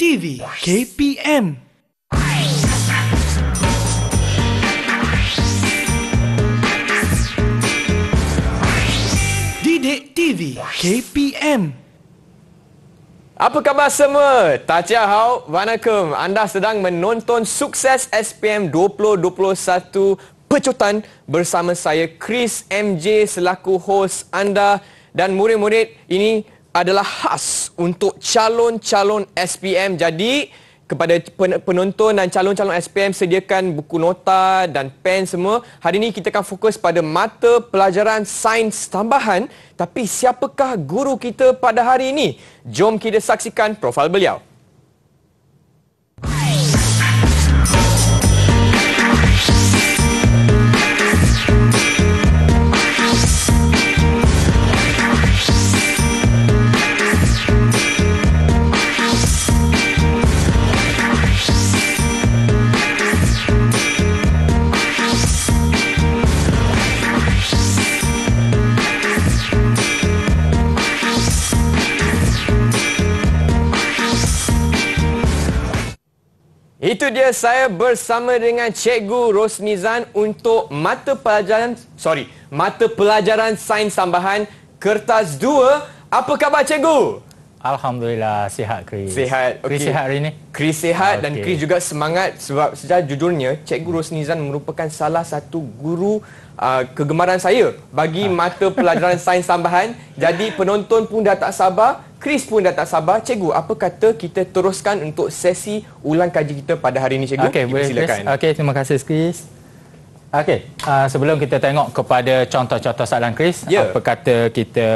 TV KPM. Didik TV KPM. Apa khabar semua? Tachia Hao, Vanakum. Anda sedang menonton sukses SPM 2021 pecutan bersama saya Chris MJ selaku host anda dan murid-murid ini adalah khas untuk calon-calon SPM. Jadi kepada penonton dan calon-calon SPM sediakan buku nota dan pen semua. Hari ini kita akan fokus pada mata pelajaran sains tambahan. Tapi siapakah guru kita pada hari ini? Jom kita saksikan profil beliau. Itu dia saya bersama dengan Cikgu Rosnizan untuk mata pelajaran sorry, mata pelajaran sains tambahan kertas 2. Apa khabar cikgu? Alhamdulillah sihat Chris. Sihat. Okay. Chris sihat hari ini. Chris sihat okay. dan Chris juga semangat sebab sejak judulnya Cikgu hmm. Rosnizan merupakan salah satu guru uh, kegemaran saya bagi ha. mata pelajaran sains tambahan. Jadi penonton pun dah tak sabar, Chris pun dah tak sabar. Cikgu, apa kata kita teruskan untuk sesi ulang kaji kita pada hari ini Cikgu? Okey, boleh silakan. Okey, terima kasih Chris. Okey, uh, sebelum kita tengok kepada contoh-contoh soalan Chris, yeah. apa kata kita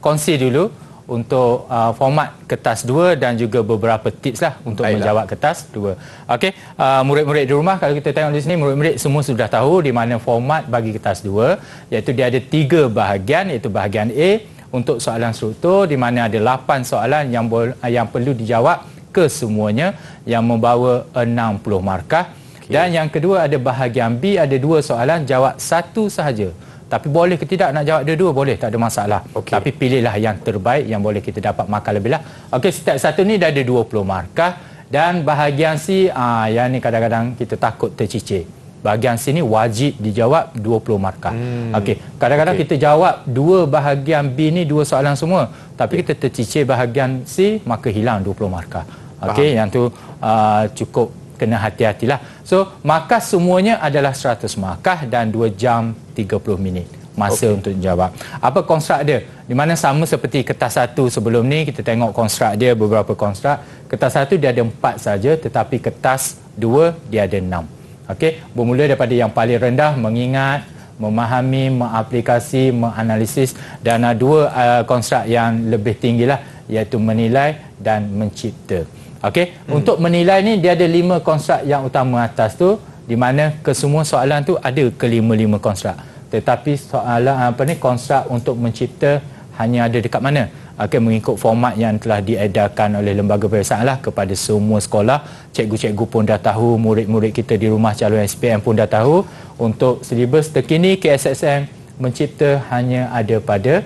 kongsi dulu untuk uh, format kertas dua dan juga beberapa tips lah untuk Baiklah. menjawab kertas dua. Okey, uh, murid-murid di rumah kalau kita tengok di sini murid-murid semua sudah tahu di mana format bagi kertas dua. iaitu dia ada tiga bahagian iaitu bahagian A untuk soalan struktur di mana ada lapan soalan yang uh, yang perlu dijawab kesemuanya yang membawa enam puluh markah. Dan yang kedua ada bahagian B ada dua soalan jawab satu sahaja. Tapi boleh ke tidak nak jawab dua-dua boleh tak ada masalah. Okay. Tapi pilihlah yang terbaik yang boleh kita dapat markah lebihlah. Okey step satu ni dah ada 20 markah dan bahagian C ah yang ni kadang-kadang kita takut tercicir. Bahagian C ni wajib dijawab 20 markah. Hmm. Okey, kadang-kadang okay. kita jawab dua bahagian B ni dua soalan semua tapi okay. kita tercicir bahagian C maka hilang 20 markah. Okey, yang tu uh, cukup kena hati-hatilah. So, markah semuanya adalah 100 markah dan 2 jam 30 minit masa okay. untuk jawab. Apa konstrak dia? Di mana sama seperti kertas satu sebelum ni, kita tengok konstrak dia, beberapa konstrak. Kertas satu dia ada empat saja, tetapi kertas dua dia ada enam. Okey, bermula daripada yang paling rendah, mengingat, memahami, mengaplikasi, menganalisis dan ada dua uh, eh, konstrak yang lebih tinggilah iaitu menilai dan mencipta. Okey, hmm. untuk menilai ni dia ada lima konstrak yang utama atas tu di mana kesemua soalan tu ada kelima-lima konstrak. Tetapi soalan apa ni konstrak untuk mencipta hanya ada dekat mana? Okey, mengikut format yang telah diedarkan oleh lembaga perisalan lah kepada semua sekolah. Cikgu-cikgu pun dah tahu, murid-murid kita di rumah calon SPM pun dah tahu. Untuk silibus terkini KSSM mencipta hanya ada pada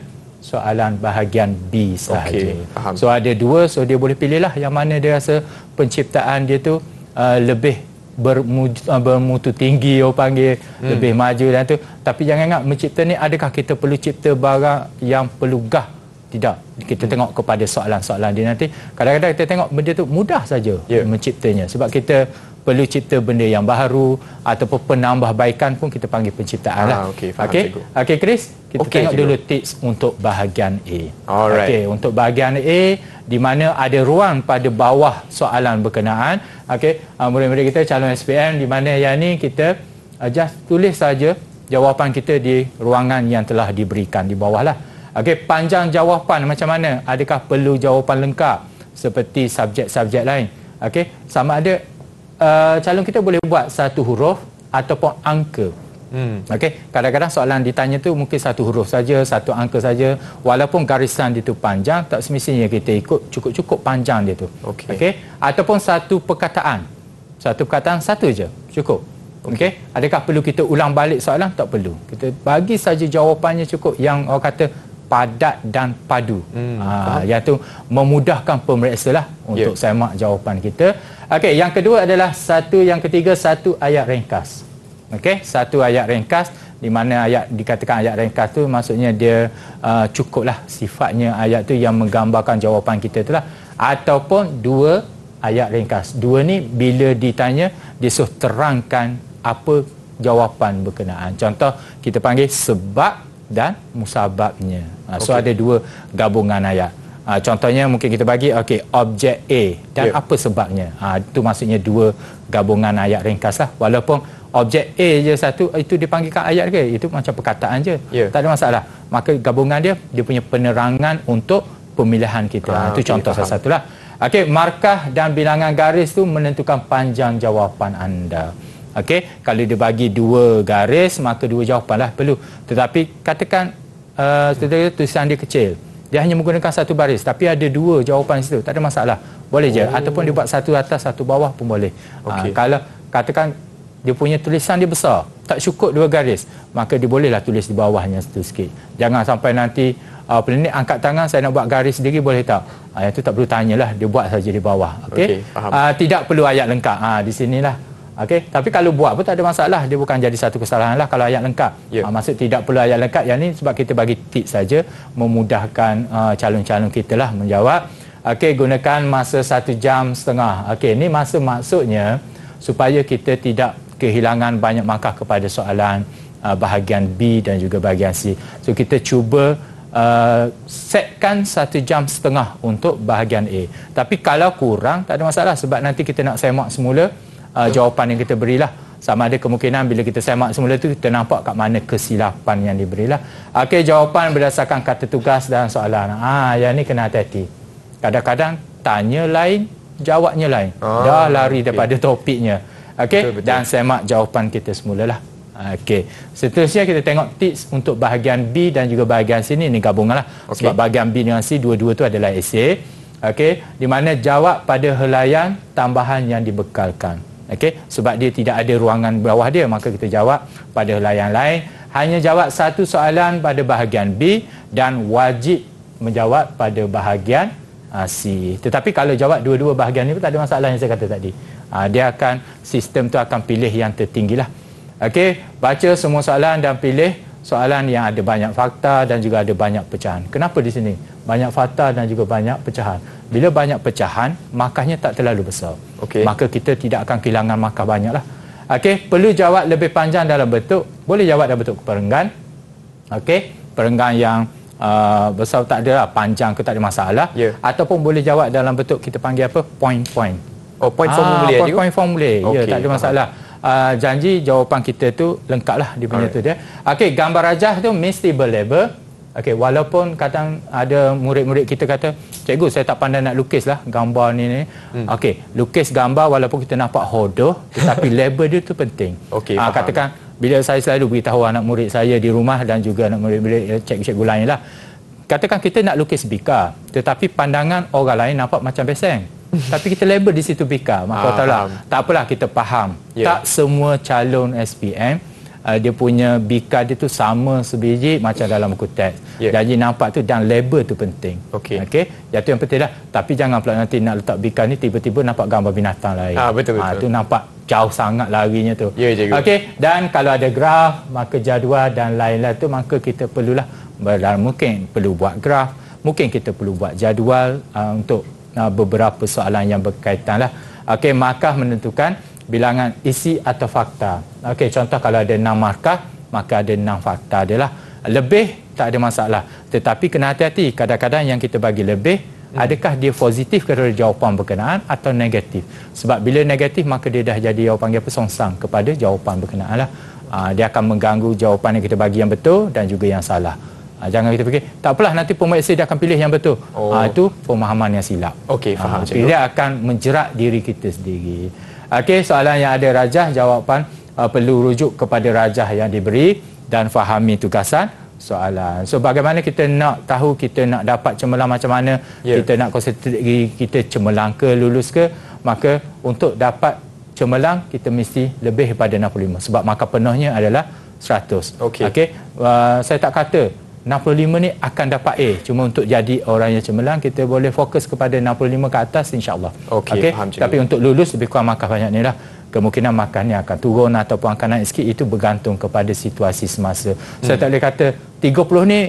soalan bahagian B sahaja. Okay, so ada dua, so dia boleh pilihlah yang mana dia rasa penciptaan dia tu uh, lebih bermutu, uh, bermutu tinggi Oh panggil hmm. lebih maju dan tu. Tapi jangan ingat mencipta ni adakah kita perlu cipta barang yang perlu gah? Tidak. Kita hmm. tengok kepada soalan-soalan dia nanti. Kadang-kadang kita tengok benda tu mudah saja yeah. menciptanya sebab kita perlu cipta benda yang baru ataupun penambahbaikan pun kita panggil penciptaan lah. Ah, okey, faham okay? cikgu. Okey, Chris, kita okay, tengok cikgu. dulu tips untuk bahagian A. Alright. Okey, untuk bahagian A di mana ada ruang pada bawah soalan berkenaan. Okey, uh, ah, murid-murid kita calon SPM di mana yang ni kita uh, just tulis saja jawapan kita di ruangan yang telah diberikan di bawah lah. Okey, panjang jawapan macam mana? Adakah perlu jawapan lengkap seperti subjek-subjek lain? Okey, sama ada uh, calon kita boleh buat satu huruf ataupun angka. Hmm. Okey, kadang-kadang soalan ditanya tu mungkin satu huruf saja, satu angka saja, walaupun garisan dia tu panjang, tak semestinya kita ikut cukup-cukup panjang dia tu. Okey. Okey, ataupun satu perkataan. Satu perkataan satu je, cukup. Okey. Okay. Adakah perlu kita ulang balik soalan? Tak perlu. Kita bagi saja jawapannya cukup yang orang kata padat dan padu. Hmm. Ah, ha, iaitu memudahkan pemeriksa lah untuk yeah. semak jawapan kita. Okey, yang kedua adalah satu yang ketiga satu ayat ringkas. Okey, satu ayat ringkas di mana ayat dikatakan ayat ringkas tu maksudnya dia uh, cukuplah sifatnya ayat tu yang menggambarkan jawapan kita lah. ataupun dua ayat ringkas. Dua ni bila ditanya dia suruh terangkan apa jawapan berkenaan. Contoh kita panggil sebab dan musababnya. Uh, ha, so ada dua gabungan ayat. Ha, contohnya mungkin kita bagi okey objek A dan yeah. apa sebabnya. Ha, itu maksudnya dua gabungan ayat ringkaslah. Walaupun objek A je satu itu dipanggilkan ayat ke? Itu macam perkataan je. Yeah. Tak ada masalah. Maka gabungan dia dia punya penerangan untuk pemilihan kita. Ha, itu okay, contoh salah satulah. Okey, markah dan bilangan garis tu menentukan panjang jawapan anda. Okey, kalau dia bagi dua garis maka dua jawapanlah perlu. Tetapi katakan uh, tulisan dia kecil dia hanya menggunakan satu baris tapi ada dua jawapan di situ tak ada masalah boleh oh. je ataupun dia buat satu atas satu bawah pun boleh ah, okay. ha, kalau katakan dia punya tulisan dia besar tak cukup dua garis maka dia bolehlah tulis di bawahnya satu sikit jangan sampai nanti uh, ah, pelanik angkat tangan saya nak buat garis sendiri boleh tak ha, itu tak perlu tanyalah dia buat saja di bawah okay? Okay, uh, tidak perlu ayat lengkap ha, di sinilah Okey, tapi kalau buat pun tak ada masalah. Dia bukan jadi satu kesalahan lah kalau ayat lengkap. Yeah. Ya. Ha, maksud tidak perlu ayat lengkap. Yang ni sebab kita bagi tip saja memudahkan uh, calon-calon kita lah menjawab. Okey, gunakan masa satu jam setengah. Okey, ni masa maksudnya supaya kita tidak kehilangan banyak markah kepada soalan uh, bahagian B dan juga bahagian C. So, kita cuba uh, setkan satu jam setengah untuk bahagian A. Tapi kalau kurang, tak ada masalah sebab nanti kita nak semak semula uh, jawapan yang kita berilah sama ada kemungkinan bila kita semak semula tu kita nampak kat mana kesilapan yang diberilah okey jawapan berdasarkan kata tugas dan soalan ha yang ni kena hati-hati kadang-kadang tanya lain jawabnya lain ah, dah lari okay. daripada topiknya okey dan semak jawapan kita semula lah. okey seterusnya kita tengok tips untuk bahagian B dan juga bahagian C ni ni gabunglah okay. sebab bahagian B dengan C dua-dua tu adalah essay okey di mana jawab pada helayan tambahan yang dibekalkan Okey, sebab dia tidak ada ruangan bawah dia, maka kita jawab pada layan lain. Hanya jawab satu soalan pada bahagian B dan wajib menjawab pada bahagian ah, C. Tetapi kalau jawab dua-dua bahagian ni pun tak ada masalah yang saya kata tadi. Ah, dia akan sistem tu akan pilih yang tertinggi lah. Okey, baca semua soalan dan pilih soalan yang ada banyak fakta dan juga ada banyak pecahan. Kenapa di sini? Banyak fakta dan juga banyak pecahan bila banyak pecahan markahnya tak terlalu besar okay. maka kita tidak akan kehilangan markah banyaklah. Okey, perlu jawab lebih panjang dalam bentuk boleh jawab dalam bentuk perenggan Okey, perenggan yang uh, besar tak adalah panjang ke tak ada masalah yeah. ataupun boleh jawab dalam bentuk kita panggil apa point-point oh point ah, formulir point, point formulir okay. ya tak ada masalah uh, janji jawapan kita tu lengkaplah di punya Alright. tu dia Okey, gambar rajah tu mesti berlabel Okey, walaupun kadang ada murid-murid kita kata, cikgu saya tak pandai nak lukis lah gambar ni ni. Hmm. Okey, lukis gambar walaupun kita nampak hodoh, tetapi label dia tu penting. Okay. Ah, ha, katakan bila saya selalu beritahu anak murid saya di rumah dan juga anak murid-murid eh, cikgu-cikgu lain lah. Katakan kita nak lukis bika, tetapi pandangan orang lain nampak macam beseng. Tapi kita label di situ bika, maka ah, tahu lah. Tak apalah kita faham. Yeah. Tak semua calon SPM uh, dia punya bika dia tu sama sebiji macam dalam buku teks. Yeah. Jadi nampak tu dan label tu penting. Okey. Okey. Ya tu yang penting lah. Tapi jangan pula nanti nak letak bika ni tiba-tiba nampak gambar binatang lain. Ah betul ah, betul. Ha, tu nampak jauh sangat larinya tu. Ya yeah, cikgu. Ya. Okey dan kalau ada graf maka jadual dan lain-lain tu maka kita perlulah dalam mungkin perlu buat graf mungkin kita perlu buat jadual uh, untuk uh, beberapa soalan yang berkaitan lah. Okey, markah menentukan bilangan isi atau fakta. Okey, contoh kalau ada enam markah, maka ada enam fakta adalah Lebih tak ada masalah. Tetapi kena hati-hati, kadang-kadang yang kita bagi lebih, hmm. adakah dia positif kepada jawapan berkenaan atau negatif? Sebab bila negatif, maka dia dah jadi orang panggil pesongsang kepada jawapan berkenaan lah. Ah, dia akan mengganggu jawapan yang kita bagi yang betul dan juga yang salah. Ah, jangan kita fikir, tak apalah nanti pemeriksa dia akan pilih yang betul. Ah, oh. Itu pemahaman yang silap. Okey, faham. Ha, dia akan menjerat diri kita sendiri. Okey, soalan yang ada rajah jawapan uh, perlu rujuk kepada rajah yang diberi dan fahami tugasan soalan. So bagaimana kita nak tahu kita nak dapat cemerlang macam mana? Yeah. Kita nak konsentrasi kita cemerlang ke lulus ke? Maka untuk dapat cemerlang kita mesti lebih daripada 65 sebab markah penuhnya adalah 100. Okey. Okay? Uh, saya tak kata 65 ni akan dapat A cuma untuk jadi orang yang cemerlang kita boleh fokus kepada 65 ke atas insyaAllah ok, okay? tapi untuk lulus lebih kurang markah banyak ni lah kemungkinan markahnya akan turun ataupun akan naik sikit itu bergantung kepada situasi semasa hmm. saya tak boleh kata 30 ni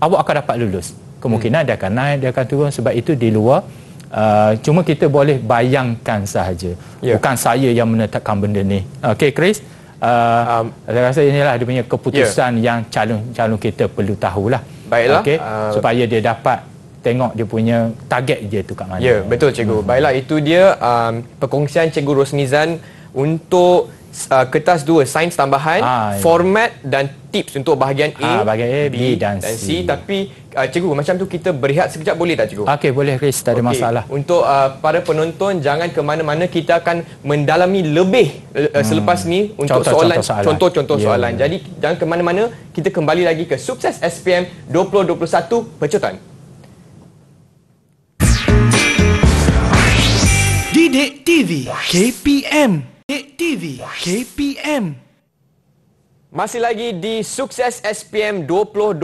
awak akan dapat lulus kemungkinan hmm. dia akan naik dia akan turun sebab itu di luar Uh, cuma kita boleh bayangkan sahaja yeah. bukan saya yang menetapkan benda ni okey chris Uh, um, saya rasa inilah dia punya keputusan yeah. yang calon-calon kita perlu tahulah. Baiklah. Okay? Uh, Supaya dia dapat tengok dia punya target dia tu kat mana. Ya, yeah, betul cikgu. hmm Baiklah, itu dia um, perkongsian cikgu Rosnizan untuk uh, kertas dua sains tambahan ha, format ya. dan tips untuk bahagian A, ha, bahagian A B, B dan, dan C. tapi uh, cikgu macam tu kita berehat sekejap boleh tak cikgu okey boleh Chris tak ada masalah untuk uh, para penonton jangan ke mana-mana kita akan mendalami lebih uh, uh hmm. selepas ni untuk contoh, soalan contoh-contoh ya, soalan, contoh, contoh soalan. Yeah. jadi jangan ke mana-mana kita kembali lagi ke sukses SPM 2021 pecutan Didik TV KPM TV KPM Masih lagi di Sukses SPM 2021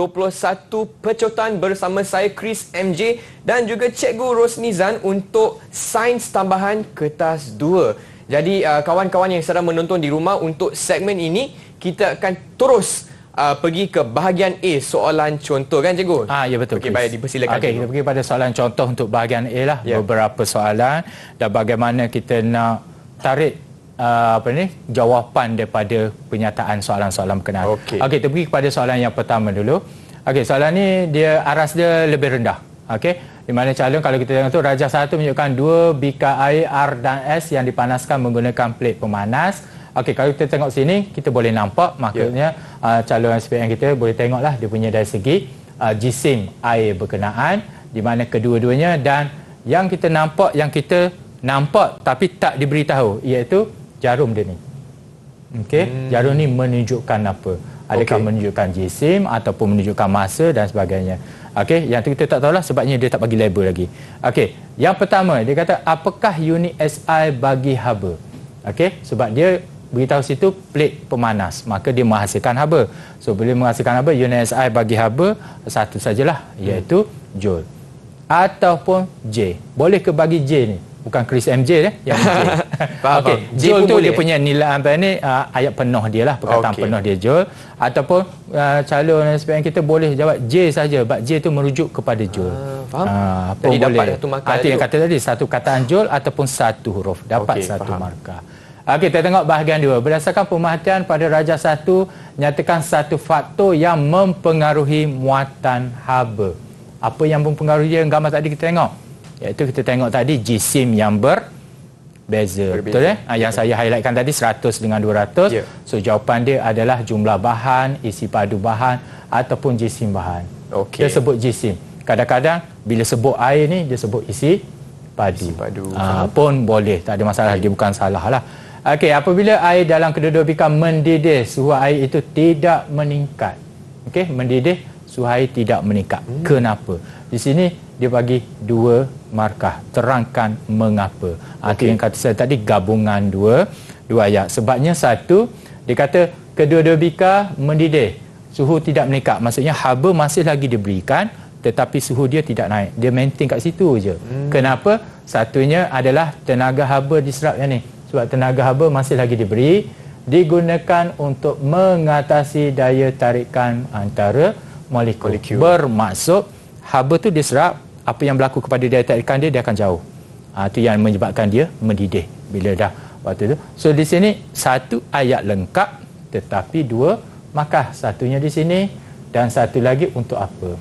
Pecutan bersama saya Chris MJ dan juga Cikgu Rosnizan untuk Sains Tambahan Kertas 2. Jadi uh, kawan-kawan yang sedang menonton di rumah untuk segmen ini kita akan terus uh, pergi ke bahagian A soalan contoh kan cikgu? Ah ya betul. Okey baik dipersilakan. Okey kita pergi pada soalan contoh untuk bahagian A lah yeah. beberapa soalan dan bagaimana kita nak tarik uh, apa ni jawapan daripada pernyataan soalan-soalan berkenaan. Okey, okay, kita pergi kepada soalan yang pertama dulu. Okey, soalan ni dia aras dia lebih rendah. Okey. Di mana calon kalau kita tengok tu Raja satu menunjukkan dua bika air R dan S yang dipanaskan menggunakan plate pemanas. Okey, kalau kita tengok sini kita boleh nampak maksudnya yeah. uh, calon SPM kita boleh tengoklah dia punya dari segi uh, jisim air berkenaan di mana kedua-duanya dan yang kita nampak yang kita nampak tapi tak diberitahu iaitu jarum dia ni. Okey, hmm. jarum ni menunjukkan apa? Adakah okay. menunjukkan jisim ataupun menunjukkan masa dan sebagainya. Okey, yang tu kita tak tahulah sebabnya dia tak bagi label lagi. Okey, yang pertama dia kata apakah unit SI bagi haba? Okey, sebab dia beritahu situ plat pemanas, maka dia menghasilkan haba. So boleh menghasilkan haba unit SI bagi haba satu sajalah hmm. iaitu hmm. joule ataupun J. Boleh ke bagi J ni? Bukan Chris MJ eh yang faham. Okay. Jul tu dia punya nilai apa ni uh, ayat penuh dia lah perkataan okay. penuh dia Jol, ataupun uh, calon SPM kita boleh jawab J saja bab J tu merujuk kepada Jol. Uh, ah, faham? Uh, Jadi boleh. dapat satu markah. Arti yang kata tadi satu kataan Jol ataupun satu huruf dapat okay, satu faham. markah. Okey, kita tengok bahagian dua. Berdasarkan pemerhatian pada Raja Satu, nyatakan satu faktor yang mempengaruhi muatan haba. Apa yang mempengaruhi dia? Gambar tadi kita tengok. Iaitu kita tengok tadi jisim yang ber, beza. Berbeza. Betul eh? Ha, yang ya. saya highlightkan tadi 100 dengan 200. Yeah. So jawapan dia adalah jumlah bahan, isi padu bahan ataupun jisim bahan. Okay. Dia sebut jisim. Kadang-kadang bila sebut air ni dia sebut isi padu. Isi padu. Ha, pun boleh. Tak ada masalah. Dia bukan salah lah. Okey, apabila air dalam kedua-dua bikam mendidih, suhu air itu tidak meningkat. Okey, mendidih, suhu air tidak meningkat. Hmm. Kenapa? Di sini dia bagi dua markah terangkan mengapa okay. yang kata saya tadi gabungan dua dua ayat sebabnya satu dia kata kedua-dua bika mendidih suhu tidak meningkat maksudnya haba masih lagi diberikan tetapi suhu dia tidak naik dia maintain kat situ je hmm. kenapa satunya adalah tenaga haba diserap yang ni sebab tenaga haba masih lagi diberi digunakan untuk mengatasi daya tarikan antara molekul, molekul. bermaksud haba tu diserap apa yang berlaku kepada dia tak dia dia akan jauh ah, itu yang menyebabkan dia mendidih bila dah waktu tu so di sini satu ayat lengkap tetapi dua markah satunya di sini dan satu lagi untuk apa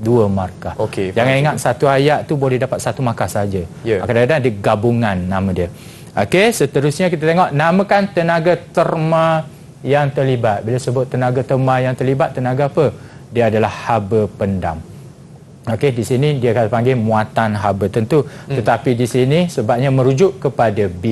dua markah okay, jangan faham. ingat satu ayat tu boleh dapat satu markah saja. Yeah. kadang-kadang ada gabungan nama dia Okey, seterusnya kita tengok namakan tenaga terma yang terlibat. Bila sebut tenaga terma yang terlibat, tenaga apa? Dia adalah haba pendam. Okey, di sini dia akan panggil muatan haba tentu. Hmm. Tetapi di sini sebabnya merujuk kepada B,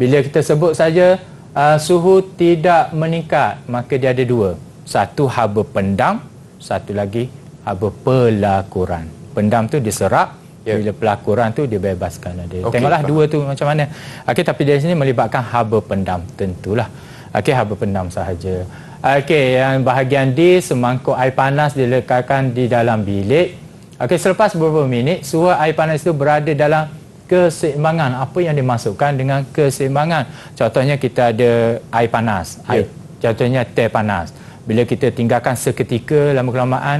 bila kita sebut saja uh, suhu tidak meningkat, maka dia ada dua. Satu haba pendam, satu lagi haba pelakuran. Pendam tu diserap, yeah. bila pelakuran tu dia Okay, Tengoklah faham. dua tu macam mana. Okey, tapi di sini melibatkan haba pendam, tentulah. Okey, haba pendam sahaja. Okey, yang bahagian D, semangkuk air panas dilekatkan di dalam bilik Okey, selepas beberapa minit, suhu air panas itu berada dalam keseimbangan. Apa yang dimasukkan dengan keseimbangan? Contohnya kita ada air panas. Ya. Air, Contohnya teh panas. Bila kita tinggalkan seketika lama kelamaan,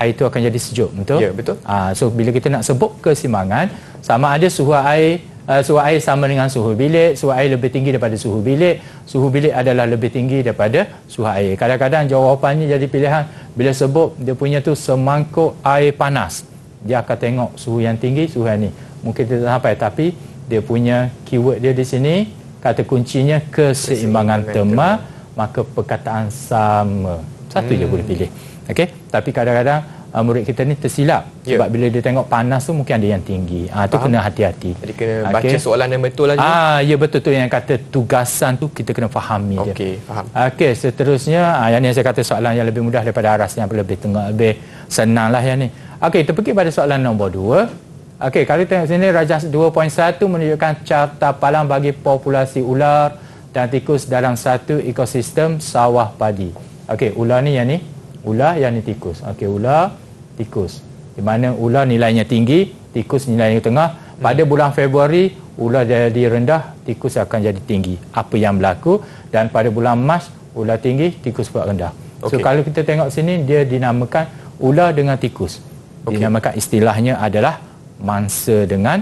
air itu akan jadi sejuk, betul? Ya, yeah, betul. Ah, so bila kita nak sebut keseimbangan, sama ada suhu air Eh, suhu air sama dengan suhu bilik, suhu air lebih tinggi daripada suhu bilik, suhu bilik adalah lebih tinggi daripada suhu air. Kadang-kadang jawapannya jadi pilihan bila sebut dia punya tu semangkuk air panas. Dia akan tengok suhu yang tinggi, suhu yang ni. Mungkin dia tak sampai tapi dia punya keyword dia di sini, kata kuncinya keseimbangan tema. maka perkataan sama. Satu hmm. je boleh hmm. pilih. Okey, tapi kadang-kadang uh, murid kita ni tersilap yeah. sebab bila dia tengok panas tu mungkin ada yang tinggi uh, tu kena hati-hati jadi kena baca soalan yang betul lah uh, ya betul tu yang kata tugasan tu kita kena fahami okay, dia faham. Okay, seterusnya uh, yang ni saya kata soalan yang lebih mudah daripada aras yang lebih tengah lebih senang lah yang ni Okey, kita pergi pada soalan nombor 2 Okey, kalau tengok sini Rajah 2.1 menunjukkan carta palang bagi populasi ular dan tikus dalam satu ekosistem sawah padi. Okey, ular ni yang ni, ular yang ni tikus. Okey, ular tikus. Di mana ular nilainya tinggi, tikus nilainya tengah. Pada hmm. bulan Februari, ular jadi rendah, tikus akan jadi tinggi. Apa yang berlaku? Dan pada bulan Mac, ular tinggi, tikus pula rendah. Okay. So kalau kita tengok sini, dia dinamakan ular dengan tikus. Dinamakan istilahnya adalah mangsa dengan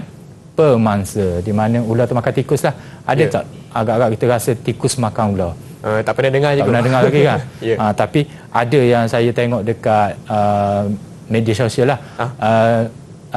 pemangsa. Di mana ular tu makan tikus lah. Ada yeah. tak agak-agak kita rasa tikus makan ular? Uh, tak pernah dengar tak juga. Tak pernah dengar lagi kan? yeah. Ya. uh, tapi ada yang saya tengok dekat... Uh, media sosial lah ha? uh,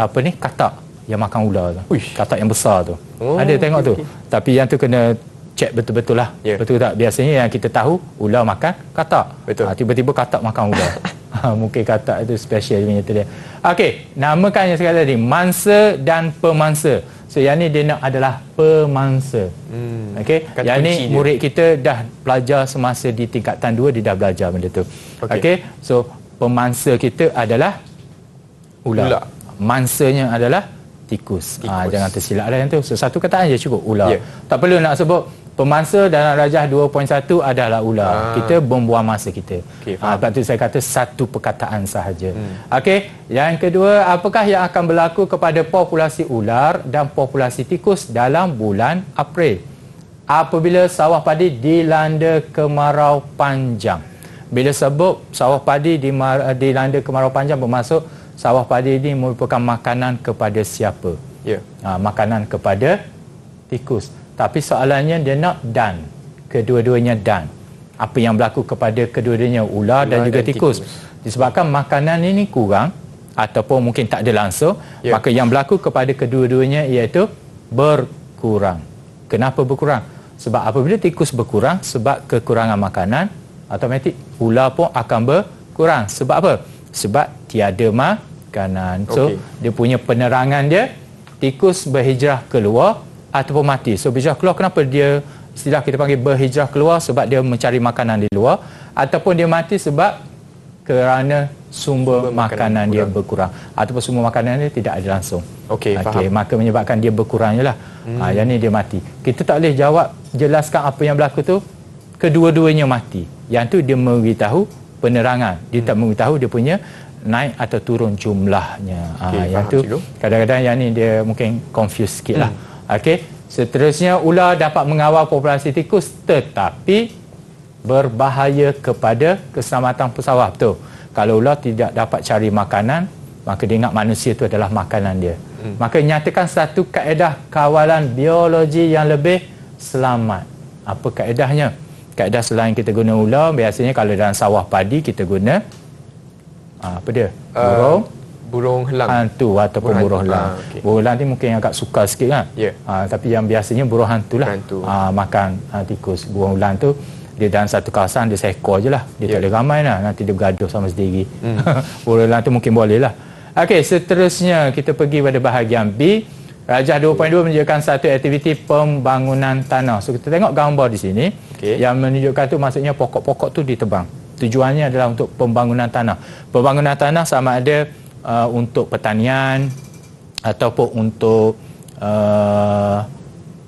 apa ni katak yang makan ular tu Uish. katak yang besar tu oh, ada tengok okay, tu tapi yang tu kena cek betul-betul lah yeah. betul tak biasanya yang kita tahu ular makan katak betul. Ah, tiba-tiba katak makan ular ah, mungkin katak itu special punya tu dia ok namakan yang sekarang tadi mangsa dan pemangsa so yang ni dia nak adalah pemangsa hmm. ok Kata yang ni dia. murid kita dah belajar semasa di tingkatan 2 dia dah belajar benda tu ok, okay. so pemangsa kita adalah ular. ular. Mansanya adalah tikus. Ah, tikus. Ha, jangan tersilap lah yang tu. So, satu kata je cukup ular. Yeah. Tak perlu nak sebut pemangsa dalam rajah 2.1 adalah ular. Ha. Kita membuang masa kita. Okay, ah, ha, sebab tu saya kata satu perkataan sahaja. Hmm. Okey, yang kedua, apakah yang akan berlaku kepada populasi ular dan populasi tikus dalam bulan April? Apabila sawah padi dilanda kemarau panjang. Bila sebut sawah padi di eh, dilanda kemarau panjang bermaksud sawah padi ini merupakan makanan kepada siapa? Ya. Yeah. Ha, makanan kepada tikus. Tapi soalannya dia nak dan kedua-duanya dan apa yang berlaku kepada kedua-duanya ular, ular dan juga dan tikus. tikus disebabkan makanan ini kurang ataupun mungkin tak ada langsung yeah. maka yang berlaku kepada kedua-duanya iaitu berkurang kenapa berkurang sebab apabila tikus berkurang sebab kekurangan makanan automatik ular pun akan berkurang sebab apa sebab tiada makanan so okay. dia punya penerangan dia tikus berhijrah keluar ataupun mati so bila keluar kenapa dia istilah kita panggil berhijrah keluar sebab dia mencari makanan di luar ataupun dia mati sebab kerana sumber, sumber makanan, makanan dia berkurang ataupun sumber makanan dia tidak ada langsung okey okay, faham maka menyebabkan dia berkurang jelah hmm. ha yang ni dia mati kita tak boleh jawab jelaskan apa yang berlaku tu kedua-duanya mati yang tu dia memberitahu penerangan dia hmm. tak memberitahu dia punya naik atau turun jumlahnya ah, okay, ha, yang tu kadang-kadang yang ni dia mungkin confuse sikit lah hmm. seterusnya ular dapat mengawal populasi tikus tetapi berbahaya kepada keselamatan pesawat betul kalau ular tidak dapat cari makanan maka dia ingat manusia itu adalah makanan dia hmm. maka nyatakan satu kaedah kawalan biologi yang lebih selamat apa kaedahnya? kaedah selain kita guna ular, biasanya kalau dalam sawah padi kita guna ah, apa dia burung uh, ah, burung helang hantu ataupun burung, burung helang ah, uh, okay. burung helang ni mungkin agak sukar sikit kan yeah. Ya. uh, tapi yang biasanya burung hantu lah hantu. Uh, makan uh, tikus burung helang tu dia dalam satu kawasan dia seekor je lah dia yeah. tak ya. boleh ramai lah nanti dia bergaduh sama sendiri mm. burung helang tu mungkin boleh lah ok seterusnya kita pergi pada bahagian B Rajah 2.2 menunjukkan satu aktiviti pembangunan tanah. So kita tengok gambar di sini okay. yang menunjukkan tu maksudnya pokok-pokok tu ditebang. Tujuannya adalah untuk pembangunan tanah. Pembangunan tanah sama ada uh, untuk pertanian ataupun untuk uh,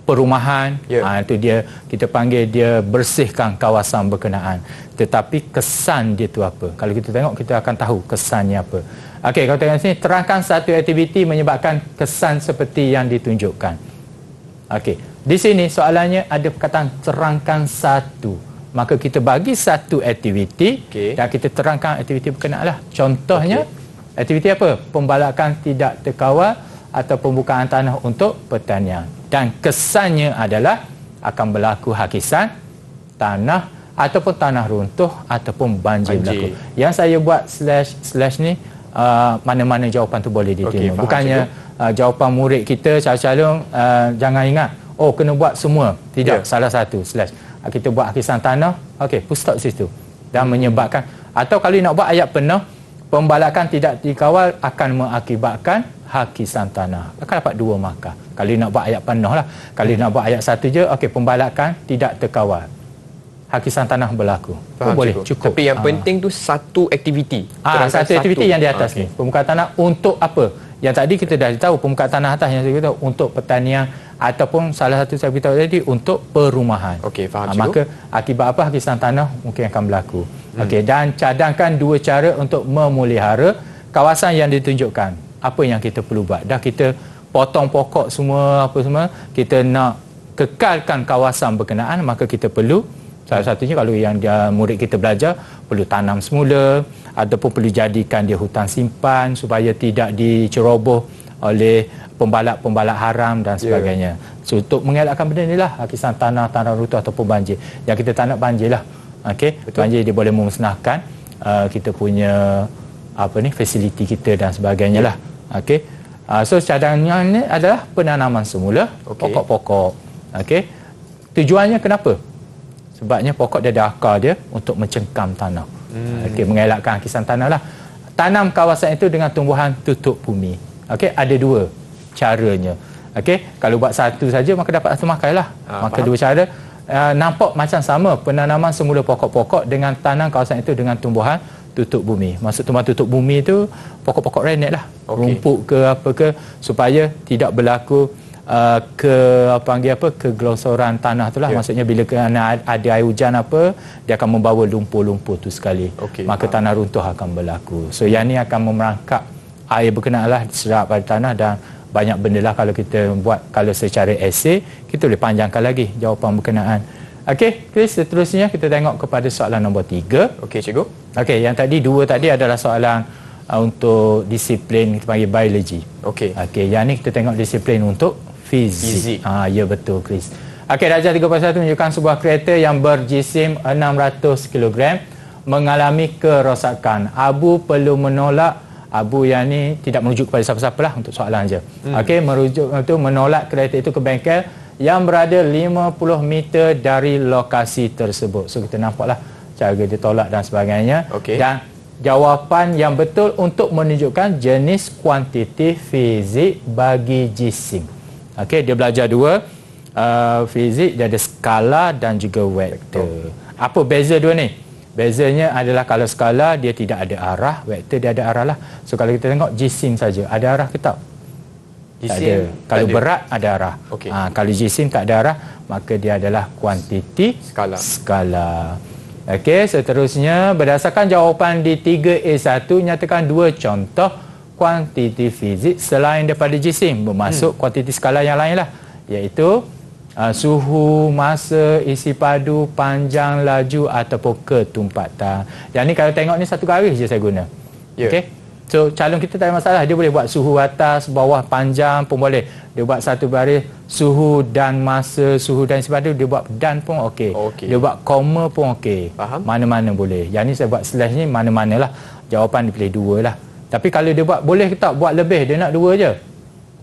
perumahan. Yeah. Ya. Ha, itu dia kita panggil dia bersihkan kawasan berkenaan. Tetapi kesan dia tu apa? Kalau kita tengok kita akan tahu kesannya apa. Okey, kalau tengok sini, terangkan satu aktiviti menyebabkan kesan seperti yang ditunjukkan. Okey, di sini soalannya ada perkataan terangkan satu. Maka kita bagi satu aktiviti okay. dan kita terangkan aktiviti berkenaan lah. Contohnya, okay. aktiviti apa? Pembalakan tidak terkawal atau pembukaan tanah untuk pertanian. Dan kesannya adalah akan berlaku hakisan tanah ataupun tanah runtuh ataupun banjir, banjir. berlaku. Yang saya buat slash slash ni uh, mana-mana jawapan tu boleh diterima. Okay, Bukannya uh, jawapan murid kita secara-secara uh, jangan ingat oh kena buat semua. Tidak yeah. salah satu. Slash. Uh, kita buat akisan tanah. Okey, put stop situ. Dan hmm. menyebabkan atau kalau nak buat ayat penuh pembalakan tidak dikawal akan mengakibatkan hakisan tanah. Akan dapat dua markah. Kalau nak buat ayat penuh lah. Kalau hmm. nak buat ayat satu je, okey pembalakan tidak terkawal hakisan tanah berlaku. Oh, faham, boleh cukup. cukup. Tapi yang ha. penting tu satu aktiviti. Ha, satu, satu aktiviti yang di atas okay. Ah, ni. Pembukaan tanah untuk apa? Yang tadi kita dah tahu pembukaan tanah atas yang saya kata untuk pertanian ataupun salah satu saya beritahu tadi untuk perumahan. Okey, faham ha, cikgu. Maka akibat apa hakisan tanah mungkin akan berlaku. Hmm. Okey, dan cadangkan dua cara untuk memulihara kawasan yang ditunjukkan. Apa yang kita perlu buat? Dah kita potong pokok semua apa semua, kita nak kekalkan kawasan berkenaan maka kita perlu salah satunya kalau yang dia, murid kita belajar perlu tanam semula ataupun perlu jadikan dia hutan simpan supaya tidak diceroboh oleh pembalak-pembalak haram dan ya. sebagainya. Yeah. So, untuk mengelakkan benda inilah kisah tanah tanah runtuh ataupun banjir. Yang kita tak nak banjirlah. Okey, banjir dia boleh memusnahkan uh, kita punya apa ni fasiliti kita dan sebagainya ya. lah. Yeah. Okey. Uh, so cadangannya adalah penanaman semula okay. pokok-pokok. Okey. Tujuannya kenapa? sebabnya pokok dia ada akar dia untuk mencengkam tanah hmm. okey mengelakkan kisan tanah lah tanam kawasan itu dengan tumbuhan tutup bumi okey ada dua caranya okey kalau buat satu saja maka dapat satu makai lah ha, maka faham. dua cara uh, nampak macam sama penanaman semula pokok-pokok dengan tanam kawasan itu dengan tumbuhan tutup bumi maksud tumbuhan tutup bumi itu pokok-pokok renet lah okay. rumput ke apa ke supaya tidak berlaku Uh, ke apa panggil apa ke kegelosoran tanah itulah yeah. maksudnya bila kena ada air hujan apa dia akan membawa lumpur-lumpur tu sekali okay. maka ha. tanah runtuh akan berlaku so yang ni akan memerangkap air berkenaanlah serap pada tanah dan banyak benda lah kalau kita buat kalau secara esei kita boleh panjangkan lagi jawapan berkenaan Okey, Chris, seterusnya kita tengok kepada soalan nombor tiga. Okey, cikgu. Okey, yang tadi dua tadi adalah soalan uh, untuk disiplin kita panggil biologi. Okey. Okey, yang ni kita tengok disiplin untuk fizik. Ah, ya betul Chris. Okey, Raja 31 menunjukkan sebuah kereta yang berjisim 600 kg mengalami kerosakan. Abu perlu menolak Abu yang ni tidak merujuk kepada siapa-siapa lah untuk soalan je. Hmm. Okey, merujuk itu menolak kereta itu ke bengkel yang berada 50 meter dari lokasi tersebut. So kita nampaklah cara dia tolak dan sebagainya. Okay. Dan jawapan yang betul untuk menunjukkan jenis kuantiti fizik bagi jisim. Okey, dia belajar dua uh, fizik dia ada skala dan juga vektor. Apa beza dua ni? Bezanya adalah kalau skala dia tidak ada arah, vektor dia ada arah lah. So kalau kita tengok jisim saja ada arah ke tak? Jisim tak ada. Kalau tak berat ada, ada arah. Okay. Ha, ah, kalau jisim tak ada arah, maka dia adalah kuantiti skala. skala. Okey, seterusnya berdasarkan jawapan di 3A1 nyatakan dua contoh kuantiti fizik selain daripada jisim bermaksud hmm. kuantiti skala yang lainlah iaitu uh, suhu, masa, isi padu, panjang, laju ataupun ketumpatan. Yang ni kalau tengok ni satu garis je saya guna. Yeah. Okey. So calon kita tak ada masalah dia boleh buat suhu atas, bawah, panjang pun boleh. Dia buat satu baris suhu dan masa, suhu dan isi padu dia buat dan pun okey. Okay. Dia buat koma pun okey. Mana-mana boleh. Yang ni saya buat slash ni mana lah, Jawapan dipilih dua lah. Tapi kalau dia buat boleh ke tak buat lebih dia nak dua je.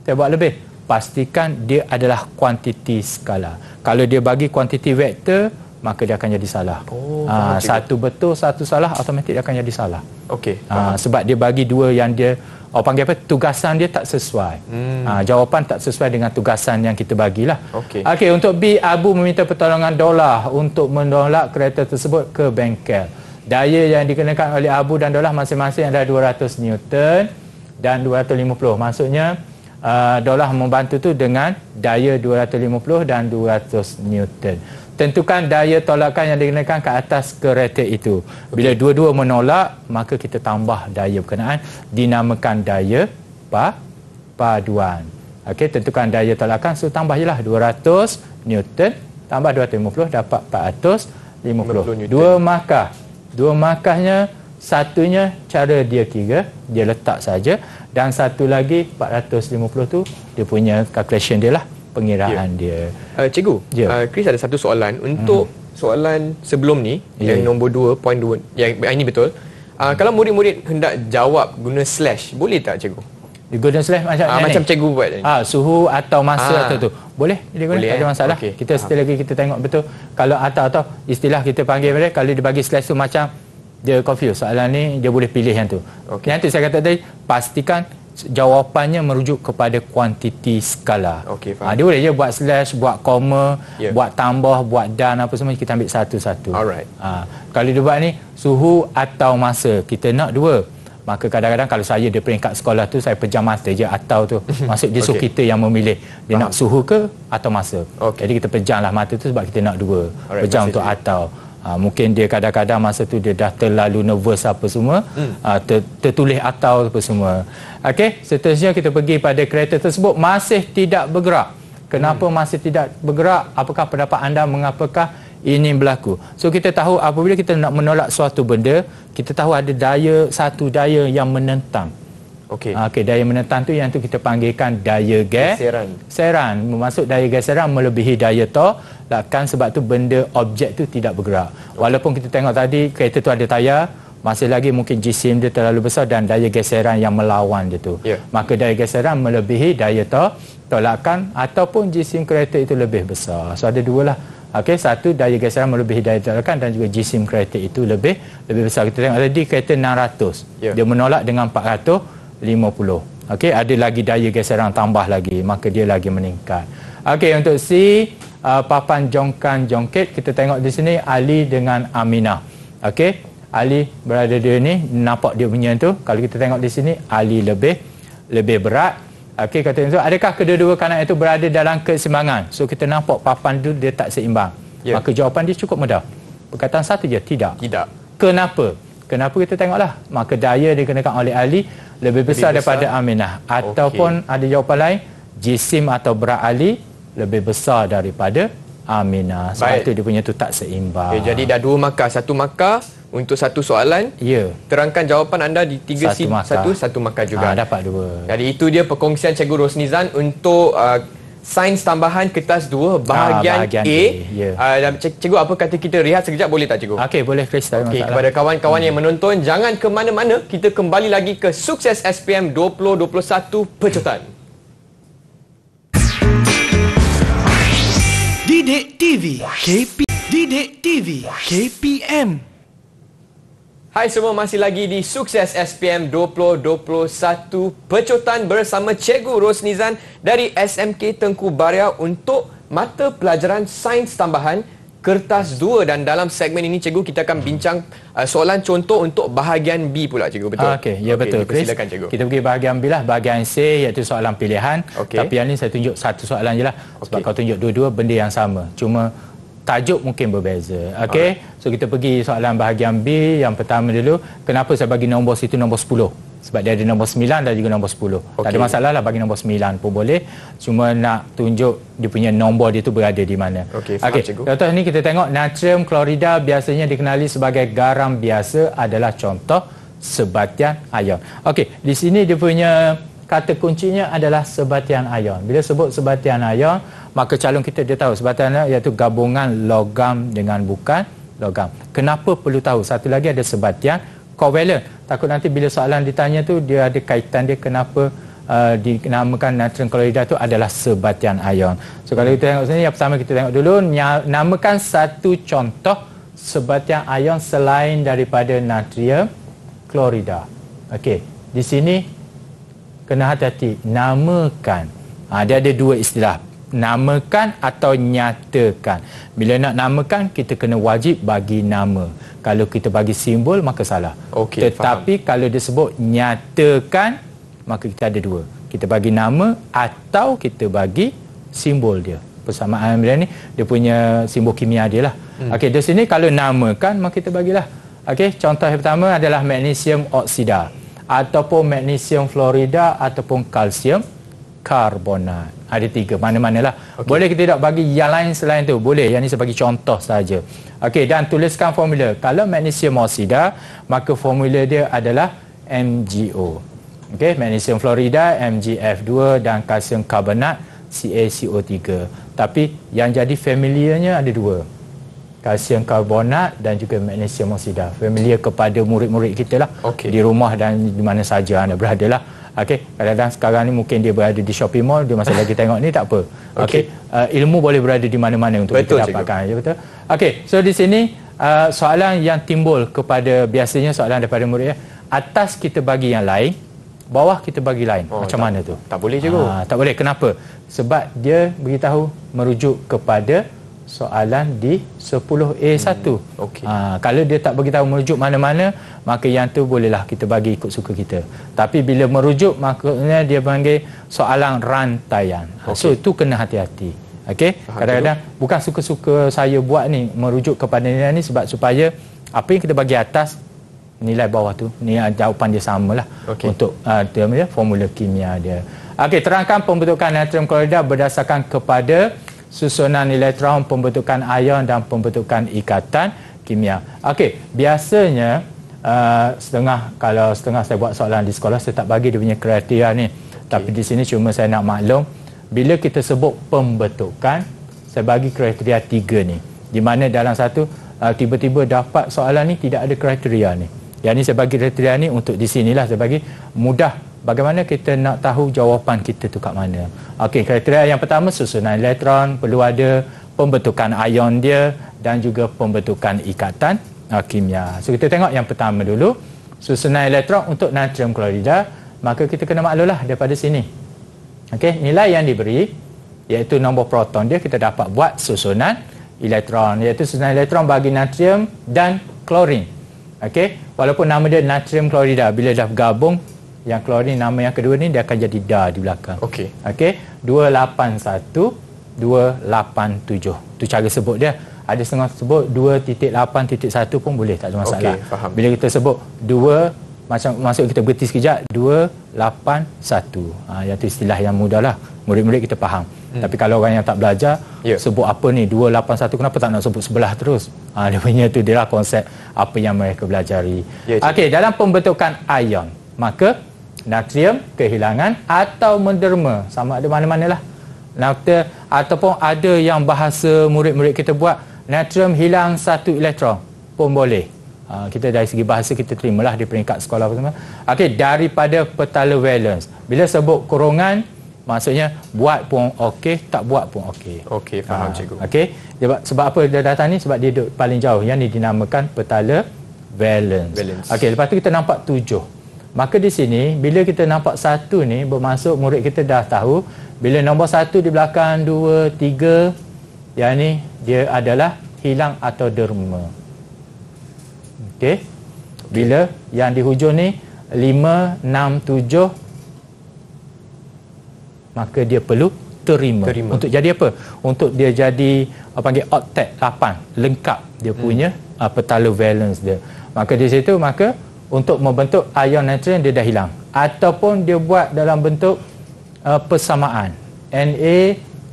Dia buat lebih. Pastikan dia adalah kuantiti skala. Kalau dia bagi kuantiti vektor maka dia akan jadi salah. Oh, ha, satu betul, satu salah, automatik dia akan jadi salah. Okey. Ha, sebab dia bagi dua yang dia Oh panggil apa tugasan dia tak sesuai. Hmm. Ha, jawapan tak sesuai dengan tugasan yang kita bagilah. Okey. Okey untuk B Abu meminta pertolongan dolar untuk menolak kereta tersebut ke bengkel daya yang dikenakan oleh abu dan dolah masing-masing adalah 200 newton dan 250 maksudnya uh, dolah membantu tu dengan daya 250 dan 200 newton tentukan daya tolakan yang dikenakan ke atas kereta itu bila okay. dua-dua menolak maka kita tambah daya berkenaan dinamakan daya pa paduan okey tentukan daya tolakan so tambah jelah 200 newton tambah 250 dapat 450 dua Maka dua markahnya satunya cara dia kira dia letak saja dan satu lagi 450 tu dia punya calculation dia lah pengiraan yeah. dia uh, cikgu yeah. Ya. uh, Chris ada satu soalan untuk hmm. soalan sebelum ni yeah. yang nombor 2 point 2 yang ini betul uh, hmm. kalau murid-murid hendak jawab guna slash boleh tak cikgu The Golden Slash macam ah, macam ni. cikgu buat tadi. Ah, suhu atau masa ah. atau tu. Boleh? Dia boleh. Tak ada masalah. Okay. Kita setiap ah. lagi kita tengok betul kalau atau atau istilah kita panggil boleh kalau dia bagi slash tu macam dia confuse soalan ni dia boleh pilih yang tu. Okay. Yang tu saya kata tadi pastikan jawapannya merujuk kepada kuantiti skala. Okey, faham. Ha, dia boleh je buat slash, buat koma, yeah. buat tambah, buat dan apa semua kita ambil satu-satu. Alright. Ha, kalau dia buat ni suhu atau masa, kita nak dua maka kadang-kadang kalau saya di peringkat sekolah tu saya pejam mata je atau tu masuk dia okay. kita yang memilih dia nak suhu ke atau masa okay. jadi kita pejam lah mata tu sebab kita nak dua Alright, pejam untuk dia. atau Ha, mungkin dia kadang-kadang masa tu dia dah terlalu nervous apa semua hmm. ha, ter, tertulis atau apa semua okey seterusnya kita pergi pada kereta tersebut masih tidak bergerak kenapa hmm. masih tidak bergerak apakah pendapat anda mengapakah ini berlaku. So kita tahu apabila kita nak menolak suatu benda, kita tahu ada daya satu daya yang menentang. Okey. Ah, okey, daya menentang tu yang tu kita panggilkan daya geseran. Seran, memasuk daya geseran melebihi daya tolakan sebab tu benda objek tu tidak bergerak. Walaupun kita tengok tadi kereta tu ada tayar, masih lagi mungkin jisim dia terlalu besar dan daya geseran yang melawan dia tu. Yeah. Maka daya geseran melebihi daya tolakan ataupun jisim kereta itu lebih besar. So ada dua lah. Okey, satu daya geseran melebihi daya tarikan dan juga jisim kereta itu lebih lebih besar. Kita tengok tadi kereta 600. Yeah. Dia menolak dengan 450. Okey, ada lagi daya geseran tambah lagi, maka dia lagi meningkat. Okey, untuk si uh, papan jongkan jongket kita tengok di sini Ali dengan Amina. Okey, Ali berada di sini, nampak dia punya tu. Kalau kita tengok di sini Ali lebih lebih berat. Okey kata Enzo, adakah kedua-dua kanan itu berada dalam keseimbangan? So kita nampak papan itu dia tak seimbang. Yeah. Maka jawapan dia cukup mudah. Perkataan satu je, tidak. Tidak. Kenapa? Kenapa kita tengoklah. Maka daya dikenakan oleh Ali lebih besar, lebih besar. daripada Aminah. Ataupun okay. ada jawapan lain, jisim atau berat Ali lebih besar daripada Aminah. Sebab so, itu dia punya itu tak seimbang. Okay, jadi dah dua markah. Satu markah untuk satu soalan ya. terangkan jawapan anda di tiga satu makar. satu satu maka juga ha, dapat dua jadi itu dia perkongsian cikgu Rosnizan untuk uh, Sains tambahan kertas 2 ah, bahagian, ha, bahagian A. Ya. Ah, dan yeah. uh, cikgu apa kata kita rehat sekejap boleh tak cikgu? Okey boleh Chris. Okay. kepada kawan-kawan hmm. yang menonton jangan ke mana-mana kita kembali lagi ke sukses SPM 2021 pecutan. Didik TV KP Didik TV KPM Hai semua, masih lagi di Sukses SPM 2021 Pecutan bersama Cikgu Rosnizan dari SMK Tengku Baria untuk mata pelajaran Sains Tambahan Kertas 2 dan dalam segmen ini cikgu kita akan bincang uh, soalan contoh untuk bahagian B pula cikgu betul. Ah, okey, ya okay, betul. Chris. Silakan cikgu. Kita pergi bahagian B lah, bahagian C iaitu soalan pilihan. Okay. Tapi yang ini saya tunjuk satu soalan jelah okay. sebab kau tunjuk dua-dua benda yang sama. Cuma tajuk mungkin berbeza. Okey. Right. So kita pergi soalan bahagian B yang pertama dulu. Kenapa saya bagi nombor situ nombor 10? Sebab dia ada nombor 9 dan juga nombor 10. Okay. Tak ada masalah lah bagi nombor 9 pun boleh. Cuma nak tunjuk dia punya nombor dia tu berada di mana. Okey, okay. Contoh ni kita tengok natrium klorida biasanya dikenali sebagai garam biasa adalah contoh sebatian ion. Okey, di sini dia punya kata kuncinya adalah sebatian ion. Bila sebut sebatian ion, maka calon kita dia tahu sebatannya iaitu gabungan logam dengan bukan logam. Kenapa perlu tahu? Satu lagi ada sebatian kovalen. Takut nanti bila soalan ditanya tu dia ada kaitan dia kenapa uh, dinamakan natrium klorida tu adalah sebatian ion. So kalau kita tengok sini yang pertama kita tengok dulu namakan satu contoh sebatian ion selain daripada natrium klorida. Okey, di sini kena hati-hati namakan. Ha, dia ada dua istilah namakan atau nyatakan. Bila nak namakan, kita kena wajib bagi nama. Kalau kita bagi simbol, maka salah. Okay, Tetapi faham. kalau dia sebut nyatakan, maka kita ada dua. Kita bagi nama atau kita bagi simbol dia. Persamaan bila ni, dia punya simbol kimia dia lah. Hmm. Okey, di sini kalau namakan, maka kita bagilah. Okey, contoh yang pertama adalah magnesium oksida ataupun magnesium florida ataupun kalsium karbonat ada tiga mana-manalah okay. boleh kita tak bagi yang lain selain tu boleh yang ni saya contoh saja okey dan tuliskan formula kalau magnesium oksida maka formula dia adalah MgO okey magnesium florida MgF2 dan kalsium karbonat CaCO3 tapi yang jadi familiarnya ada dua kalsium karbonat dan juga magnesium oksida familiar kepada murid-murid kita lah okay. di rumah dan di mana saja anda berada lah Okey, kadang-kadang sekarang ni mungkin dia berada di shopping mall, dia masih lagi tengok ni tak apa. Okey, okay. uh, ilmu boleh berada di mana-mana untuk betul, kita dapatkan. Cikgu. Ya betul. Okey, so di sini uh, soalan yang timbul kepada biasanya soalan daripada murid ya. Atas kita bagi yang lain, bawah kita bagi lain. Oh, Macam tak, mana tu? Tak boleh juga. Ah, ha, tak boleh. Kenapa? Sebab dia beritahu merujuk kepada soalan di 10A1. Hmm, okay. ha, kalau dia tak bagi tahu merujuk mana-mana, maka yang tu bolehlah kita bagi ikut suka kita. Tapi bila merujuk, maksudnya dia panggil soalan rantaian. Okay. Ha, so, itu kena hati-hati. Okey. Kadang-kadang, bukan suka-suka saya buat ni, merujuk kepada nilai ni sebab supaya apa yang kita bagi atas, nilai bawah tu, ni ah, jawapan dia samalah okay. untuk uh, dia, formula kimia dia. Okey, terangkan pembentukan natrium klorida berdasarkan kepada susunan elektron, pembentukan ion dan pembentukan ikatan kimia. Okey, biasanya uh, setengah kalau setengah saya buat soalan di sekolah saya tak bagi dia punya kriteria ni. Okay. Tapi di sini cuma saya nak maklum bila kita sebut pembentukan saya bagi kriteria tiga ni. Di mana dalam satu uh, tiba-tiba dapat soalan ni tidak ada kriteria ni. Yang ni saya bagi kriteria ni untuk di sinilah saya bagi mudah bagaimana kita nak tahu jawapan kita tu kat mana okey kriteria yang pertama susunan elektron perlu ada pembentukan ion dia dan juga pembentukan ikatan uh, kimia so kita tengok yang pertama dulu susunan elektron untuk natrium klorida maka kita kena maklumlah daripada sini okey nilai yang diberi iaitu nombor proton dia kita dapat buat susunan elektron iaitu susunan elektron bagi natrium dan klorin okey walaupun nama dia natrium klorida bila dah gabung yang keluar ni nama yang kedua ni dia akan jadi da di belakang. Okey. Okey. 281 287. Tu cara sebut dia. Ada setengah sebut 2.8.1 pun boleh tak ada masalah. Okey, faham. Bila kita sebut 2 macam masuk kita berhenti sekejap 281. Ha, yang istilah yang mudah lah. Murid-murid kita faham. Hmm. Tapi kalau orang yang tak belajar yeah. sebut apa ni 281 kenapa tak nak sebut sebelah terus? Ha, dia punya tu dia lah konsep apa yang mereka belajari. Yeah, Okey, dalam pembentukan ion maka natrium kehilangan atau menderma sama ada mana-manalah mana natrium ataupun ada yang bahasa murid-murid kita buat natrium hilang satu elektron pun boleh uh, kita dari segi bahasa kita terimalah di peringkat sekolah apa semua okey daripada petala valence bila sebut kurungan maksudnya buat pun ok tak buat pun ok ok faham ha, cikgu okey sebab, sebab apa dia datang ni sebab dia paling jauh yang ini dinamakan petala valence, valence. okey lepas tu kita nampak tujuh Maka di sini bila kita nampak satu ni bermaksud murid kita dah tahu bila nombor satu di belakang dua, tiga yang ni dia adalah hilang atau derma. Okey. Bila yang di hujung ni lima, enam, tujuh maka dia perlu terima. terima. Untuk jadi apa? Untuk dia jadi apa panggil octet lapan lengkap dia hmm. punya hmm. apa talu valence dia. Maka di situ maka untuk membentuk ion nitrogen dia dah hilang ataupun dia buat dalam bentuk uh, persamaan Na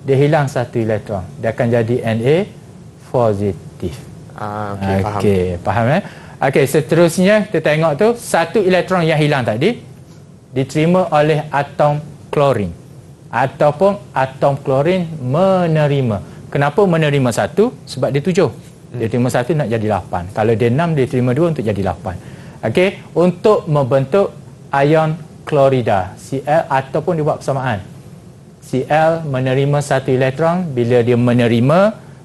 dia hilang satu elektron dia akan jadi Na positif ah, okay, okay, ah, faham. faham eh Okey, seterusnya kita tengok tu satu elektron yang hilang tadi diterima oleh atom klorin ataupun atom klorin menerima kenapa menerima satu sebab dia tujuh dia terima satu nak jadi lapan kalau dia enam dia terima dua untuk jadi lapan okey untuk membentuk ion klorida Cl ataupun dibuat persamaan Cl menerima satu elektron bila dia menerima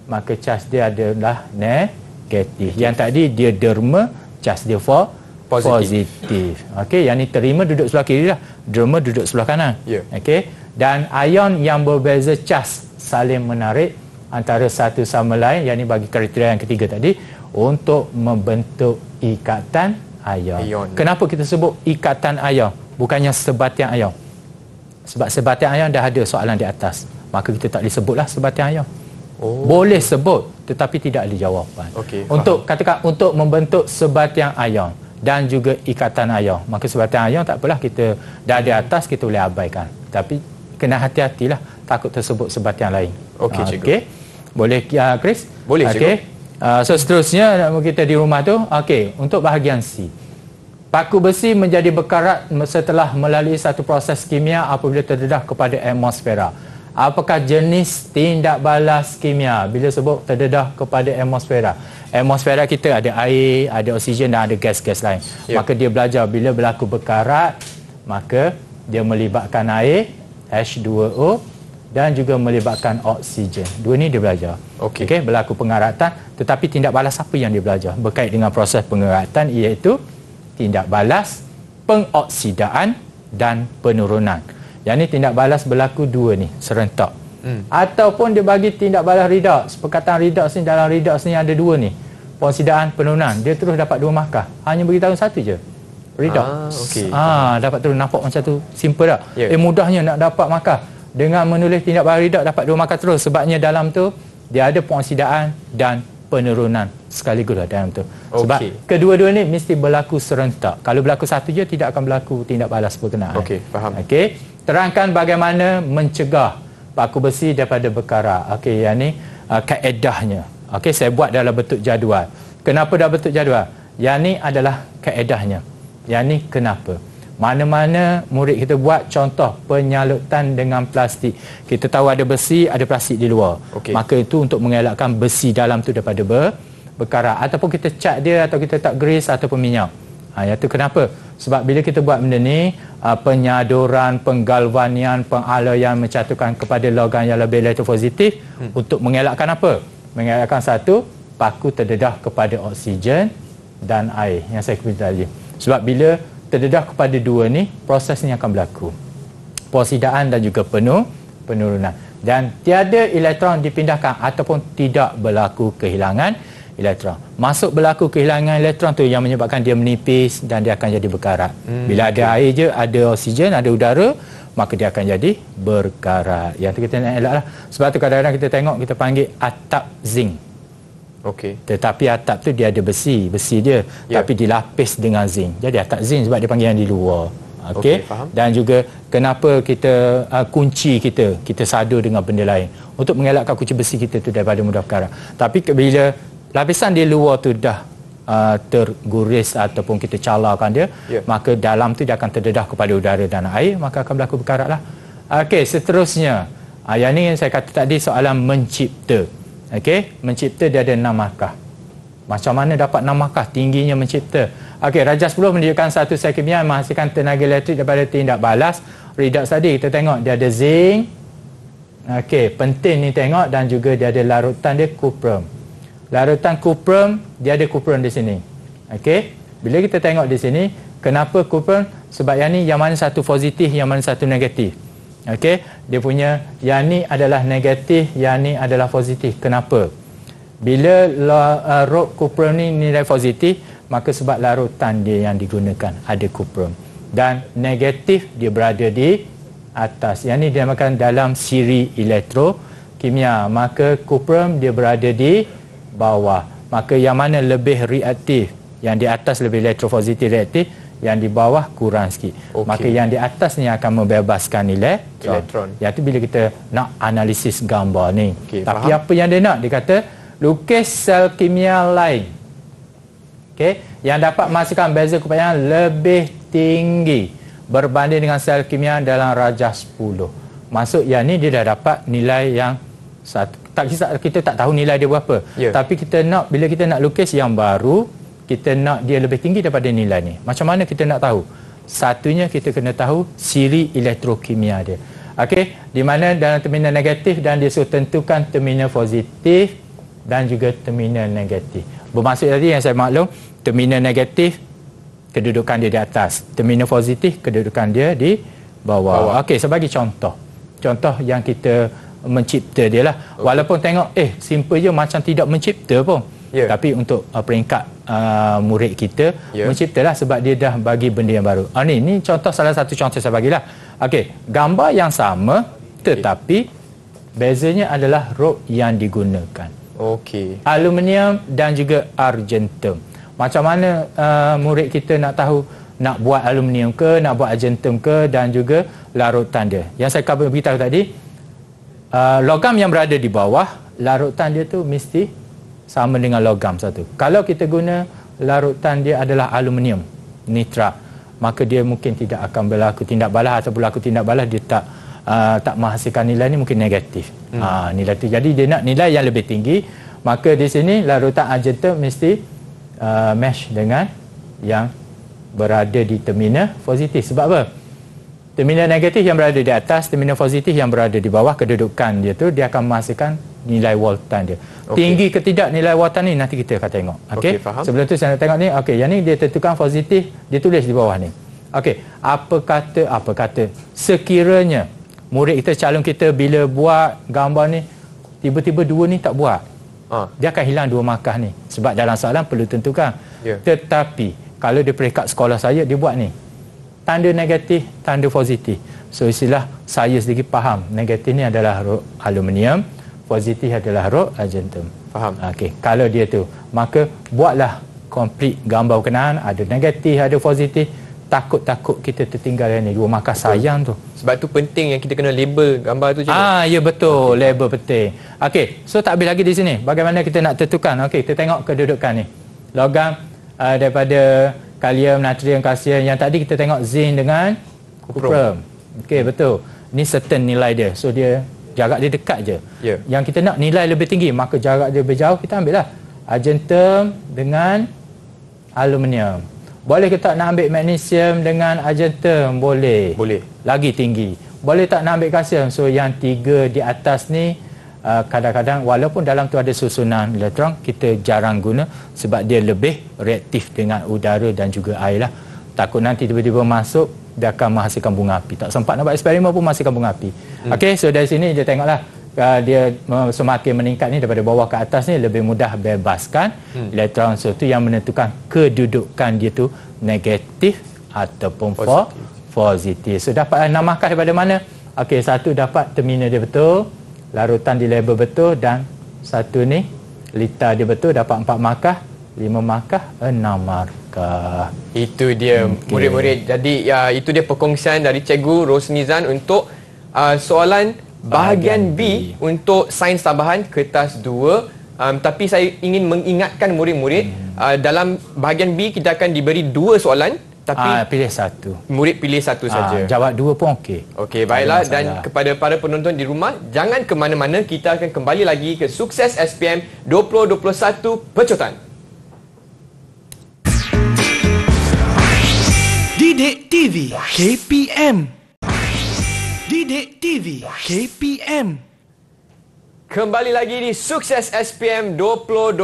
maka charge dia adalah negatif yang tadi dia derma charge dia for positif, positif. okey yang ni terima duduk sebelah kiri lah derma duduk sebelah kanan yeah. okey dan ion yang berbeza charge saling menarik antara satu sama lain yang ni bagi kriteria yang ketiga tadi untuk membentuk ikatan ayah. Aeon. Kenapa kita sebut ikatan ayah? Bukannya sebatian ayah. Sebab sebatian ayah dah ada soalan di atas. Maka kita tak boleh sebutlah sebatian ayah. Oh. Boleh sebut tetapi tidak ada jawapan. Okay, untuk faham. katakan untuk membentuk sebatian ayah dan juga ikatan ayah. Maka sebatian ayah tak apalah kita dah di atas kita boleh abaikan. Tapi kena hati-hatilah takut tersebut sebatian lain. Okey uh, Okay? Boleh uh, Chris? Boleh Okey. Ah, so seterusnya kita di rumah tu okey untuk bahagian C paku besi menjadi berkarat setelah melalui satu proses kimia apabila terdedah kepada atmosfera apakah jenis tindak balas kimia bila sebut terdedah kepada atmosfera atmosfera kita ada air ada oksigen dan ada gas-gas lain yep. Ya. maka dia belajar bila berlaku berkarat maka dia melibatkan air H2O dan juga melibatkan oksigen. Dua ni dia belajar. Okey. Okay, berlaku pengaratan tetapi tindak balas apa yang dia belajar berkait dengan proses pengaratan iaitu tindak balas pengoksidaan dan penurunan. Yang ni tindak balas berlaku dua ni serentak. Hmm. Ataupun dia bagi tindak balas redox. Perkataan redox ni dalam redox ni ada dua ni. Pengoksidaan, penurunan. Dia terus dapat dua markah. Hanya beritahu satu je. Redox. Ah, okay. ah, dapat terus nampak macam tu. Simple tak? Yeah. Eh mudahnya nak dapat markah dengan menulis tindak balas ridak dapat dua markah terus sebabnya dalam tu dia ada pengoksidaan dan penurunan sekaligus lah dalam tu okay. sebab kedua-dua ni mesti berlaku serentak kalau berlaku satu je tidak akan berlaku tindak balas berkenaan okey faham okey terangkan bagaimana mencegah paku besi daripada berkara. okey yang ni uh, kaedahnya okey saya buat dalam bentuk jadual kenapa dalam bentuk jadual yang ni adalah kaedahnya yang ni kenapa mana-mana murid kita buat contoh penyalutan dengan plastik kita tahu ada besi ada plastik di luar okay. maka itu untuk mengelakkan besi dalam tu daripada ber, berkarat ataupun kita cat dia atau kita tak grease ataupun minyak ha itu kenapa sebab bila kita buat benda ni uh, penyaduran penggalvanian pengalaian mencatukan kepada logam yang lebih elektropositif hmm. untuk mengelakkan apa mengelakkan satu paku terdedah kepada oksigen dan air yang saya kata tadi sebab bila terdedah kepada dua ni prosesnya akan berlaku posidaan dan juga penuh penurunan dan tiada elektron dipindahkan ataupun tidak berlaku kehilangan elektron masuk berlaku kehilangan elektron tu yang menyebabkan dia menipis dan dia akan jadi berkarat hmm, bila okay. ada air je ada oksigen ada udara maka dia akan jadi berkarat yang tu kita nak elak lah sebab tu kadang-kadang kita tengok kita panggil atap zinc Okay, Tetapi atap tu dia ada besi, besi dia yeah. tapi dilapis dengan zinc. Jadi atap zinc sebab dia panggil yang di luar. Okey. Okay, Dan juga kenapa kita uh, kunci kita, kita sadu dengan benda lain untuk mengelakkan kunci besi kita tu daripada mudah karat. Tapi bila lapisan di luar tu dah Uh, terguris ataupun kita calarkan dia yeah. maka dalam tu dia akan terdedah kepada udara dan air maka akan berlaku berkarat lah ok seterusnya uh, yang ni yang saya kata tadi soalan mencipta Okey, mencipta dia ada enam markah. Macam mana dapat enam markah tingginya mencipta? Okey, Raja 10 menunjukkan satu sel kimia menghasilkan tenaga elektrik daripada tindak balas. Redox tadi kita tengok dia ada zinc. Okey, penting ni tengok dan juga dia ada larutan dia kuprum. Larutan kuprum, dia ada kuprum di sini. Okey, bila kita tengok di sini, kenapa kuprum? Sebab yang ni yang mana satu positif, yang mana satu negatif. Okey, dia punya yang ni adalah negatif, yang ni adalah positif. Kenapa? Bila uh, rod kuprum ni nilai positif, maka sebab larutan dia yang digunakan ada kuprum. Dan negatif dia berada di atas. Yang ni dinamakan dalam siri elektro kimia. Maka kuprum dia berada di bawah. Maka yang mana lebih reaktif, yang di atas lebih elektrofositif reaktif, yang di bawah kurang sikit. Okay. Maka yang di atas ni akan membebaskan nilai so, elektron. Iaitu bila kita nak analisis gambar ni. Okay, Tapi faham? apa yang dia nak? Dia kata lukis sel kimia lain. Okey, yang dapat masukkan beza kupayan lebih tinggi berbanding dengan sel kimia dalam rajah 10. Maksud yang ni dia dah dapat nilai yang satu. tak kita tak tahu nilai dia berapa. Yeah. Tapi kita nak bila kita nak lukis yang baru, kita nak dia lebih tinggi daripada nilai ni. Macam mana kita nak tahu? Satunya kita kena tahu siri elektrokimia dia. Okey, di mana dalam terminal negatif dan dia suruh tentukan terminal positif dan juga terminal negatif. Bermaksud tadi yang saya maklum, terminal negatif kedudukan dia di atas, terminal positif kedudukan dia di bawah. bawah. Okey, saya contoh. Contoh yang kita mencipta dia lah. Okay. Walaupun tengok, eh simple je macam tidak mencipta pun. Yeah. Tapi untuk uh, peringkat uh, murid kita yeah. menciptalah sebab dia dah bagi benda yang baru. Ah ni ni contoh salah satu contoh saya bagilah. Okey, gambar yang sama tetapi okay. bezanya adalah rope yang digunakan. Okey. Aluminium dan juga argentum. Macam mana uh, murid kita nak tahu nak buat aluminium ke nak buat argentum ke dan juga larutan dia. Yang saya kabar beritahu tadi uh, logam yang berada di bawah larutan dia tu mesti sama dengan logam satu. Kalau kita guna larutan dia adalah aluminium, nitra, maka dia mungkin tidak akan berlaku tindak balas atau berlaku tindak balas dia tak uh, tak menghasilkan nilai ni mungkin negatif. Hmm. Ha, nilai tu. Jadi dia nak nilai yang lebih tinggi, maka di sini larutan argentum mesti uh, mesh dengan yang berada di terminal positif. Sebab apa? Terminal negatif yang berada di atas, terminal positif yang berada di bawah kedudukan dia tu dia akan menghasilkan nilai wattan dia. Okay. Tinggi ke tidak nilai wattan ni nanti kita akan tengok. Okey. Okay, Sebelum tu saya nak tengok ni. Okey, yang ni dia tentukan positif, dia tulis di bawah ni. Okey, apa kata apa kata sekiranya murid kita calon kita bila buat gambar ni tiba-tiba dua ni tak buat. Ha. Dia akan hilang dua markah ni sebab dalam soalan perlu tentukan. Yeah. Tetapi kalau di peringkat sekolah saya dia buat ni. Tanda negatif, tanda positif. So istilah saya sedikit faham negatif ni adalah aluminium positif adalah rok argentum. Faham. Okey, kalau dia tu, maka buatlah complete gambar berkenaan ada negatif, ada positif. Takut-takut kita tertinggal yang ni dua maka sayang tu. Sebab tu penting yang kita kena label gambar tu je. Ah, ya betul, okay. label penting. Okey, so tak habis lagi di sini. Bagaimana kita nak tentukan? Okey, kita tengok kedudukan ni. Logam uh, daripada kalium, natrium, kalsium yang tadi kita tengok zinc dengan kuprum. Okey, betul. Ni certain nilai dia. So dia jarak dia dekat je yeah. yang kita nak nilai lebih tinggi maka jarak dia lebih jauh kita ambil lah argentum dengan aluminium boleh kita nak ambil magnesium dengan argentum boleh boleh lagi tinggi boleh tak nak ambil kalsium so yang tiga di atas ni uh, kadang-kadang uh, walaupun dalam tu ada susunan elektron kita jarang guna sebab dia lebih reaktif dengan udara dan juga air lah takut nanti tiba-tiba masuk dia akan menghasilkan bunga api. Tak sempat nak buat eksperimen pun menghasilkan bunga api. Hmm. Okey, so dari sini dia tengoklah uh, dia semakin meningkat ni daripada bawah ke atas ni lebih mudah bebaskan hmm. elektron. So tu yang menentukan kedudukan dia tu negatif ataupun positif. positif. So dapat namakan daripada mana? Okey, satu dapat terminal dia betul, larutan di label betul dan satu ni lita dia betul dapat 4 markah, 5 markah, 6 markah adakah itu dia hmm, okay. murid-murid jadi uh, itu dia perkongsian dari cikgu Rosnizan untuk uh, soalan bahagian, B, B untuk sains tambahan kertas 2 um, tapi saya ingin mengingatkan murid-murid hmm. uh, dalam bahagian B kita akan diberi dua soalan tapi uh, pilih satu murid pilih satu uh, saja jawab dua pun okey okey baiklah dan kepada para penonton di rumah jangan ke mana-mana kita akan kembali lagi ke sukses SPM 2021 pecutan Didik TV KPM Didik TV KPM Kembali lagi di Sukses SPM 2021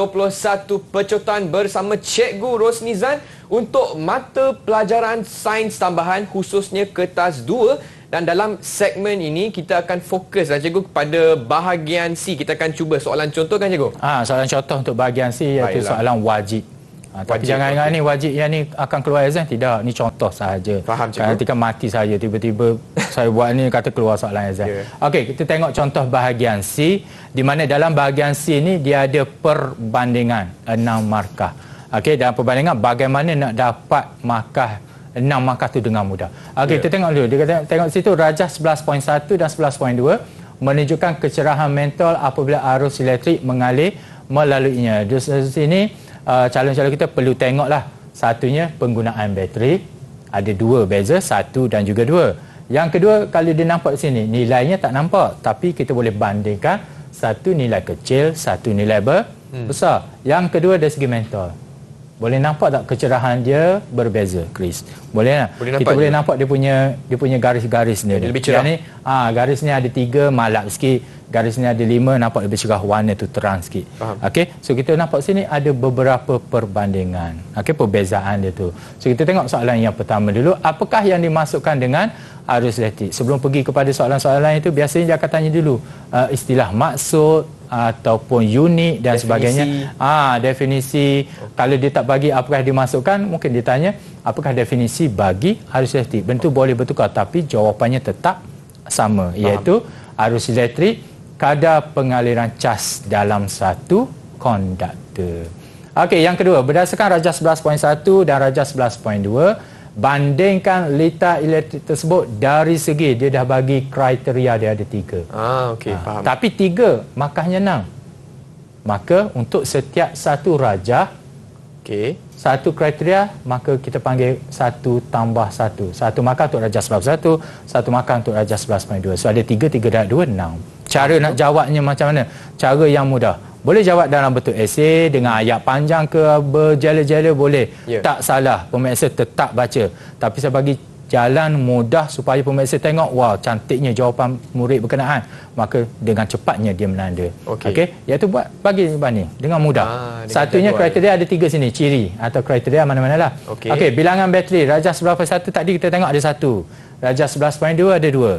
Pecutan bersama Cikgu Rosnizan untuk mata pelajaran sains tambahan khususnya kertas 2 dan dalam segmen ini kita akan fokus lah cikgu kepada bahagian C. Kita akan cuba soalan contoh kan cikgu? Ah, ha, soalan contoh untuk bahagian C iaitu Baiklah. soalan wajib. Ha, tapi jangan ingat ni wajib yang ni akan keluar exam tidak ni contoh sahaja faham cikgu ah, kan mati saja tiba-tiba saya buat ni kata keluar soalan exam yeah. ok kita tengok contoh bahagian C di mana dalam bahagian C ni dia ada perbandingan 6 markah ok dalam perbandingan bagaimana nak dapat markah 6 markah tu dengan mudah ok yeah. kita tengok dulu dia kata tengok situ rajah 11.1 dan 11.2 menunjukkan kecerahan mental apabila arus elektrik mengalir melaluinya di sini Ah, calon-calon kita perlu tengoklah satunya penggunaan bateri ada dua beza satu dan juga dua yang kedua kalau dia nampak sini nilainya tak nampak tapi kita boleh bandingkan satu nilai kecil satu nilai hmm. besar hmm. yang kedua dari segi mental boleh nampak tak kecerahan dia berbeza Chris boleh tak boleh kita boleh je. nampak dia punya dia punya garis-garis dia lebih cerah ni ah ha, garis ni ada tiga malap sikit garis ni ada lima nampak lebih cerah warna tu terang sikit okey so kita nampak sini ada beberapa perbandingan okey perbezaan dia tu so kita tengok soalan yang pertama dulu apakah yang dimasukkan dengan arus letik. Sebelum pergi kepada soalan-soalan itu biasanya dia akan tanya dulu uh, istilah maksud uh, ataupun unit dan definisi. sebagainya. Ah definisi okay. kalau dia tak bagi apakah dimasukkan mungkin dia tanya apakah definisi bagi arus elektrik. Bentuk okay. boleh bertukar tapi jawapannya tetap sama iaitu arus elektrik kadar pengaliran cas dalam satu konduktor. Okey yang kedua berdasarkan rajah 11.1 dan rajah 11.2 bandingkan lita elektrik tersebut dari segi dia dah bagi kriteria dia ada tiga ah, okay, ha. Ah, faham. tapi tiga makanya enam maka untuk setiap satu raja okay. satu kriteria maka kita panggil satu tambah satu satu makan untuk raja sebelas satu satu makan untuk raja sebelas dua so ada tiga tiga dah dua enam cara nak jawabnya macam mana cara yang mudah boleh jawab dalam bentuk esei dengan ayat panjang ke berjela-jela boleh yeah. tak salah pemeriksa tetap baca tapi saya bagi jalan mudah supaya pemeriksa tengok wow cantiknya jawapan murid berkenaan maka dengan cepatnya dia menanda okey okay? iaitu buat bagi ni dengan mudah ah, satunya jadual. kriteria ada tiga sini ciri atau kriteria mana-manalah okey okay, bilangan bateri rajah seberapa satu tadi kita tengok ada satu rajah 11.2 ada dua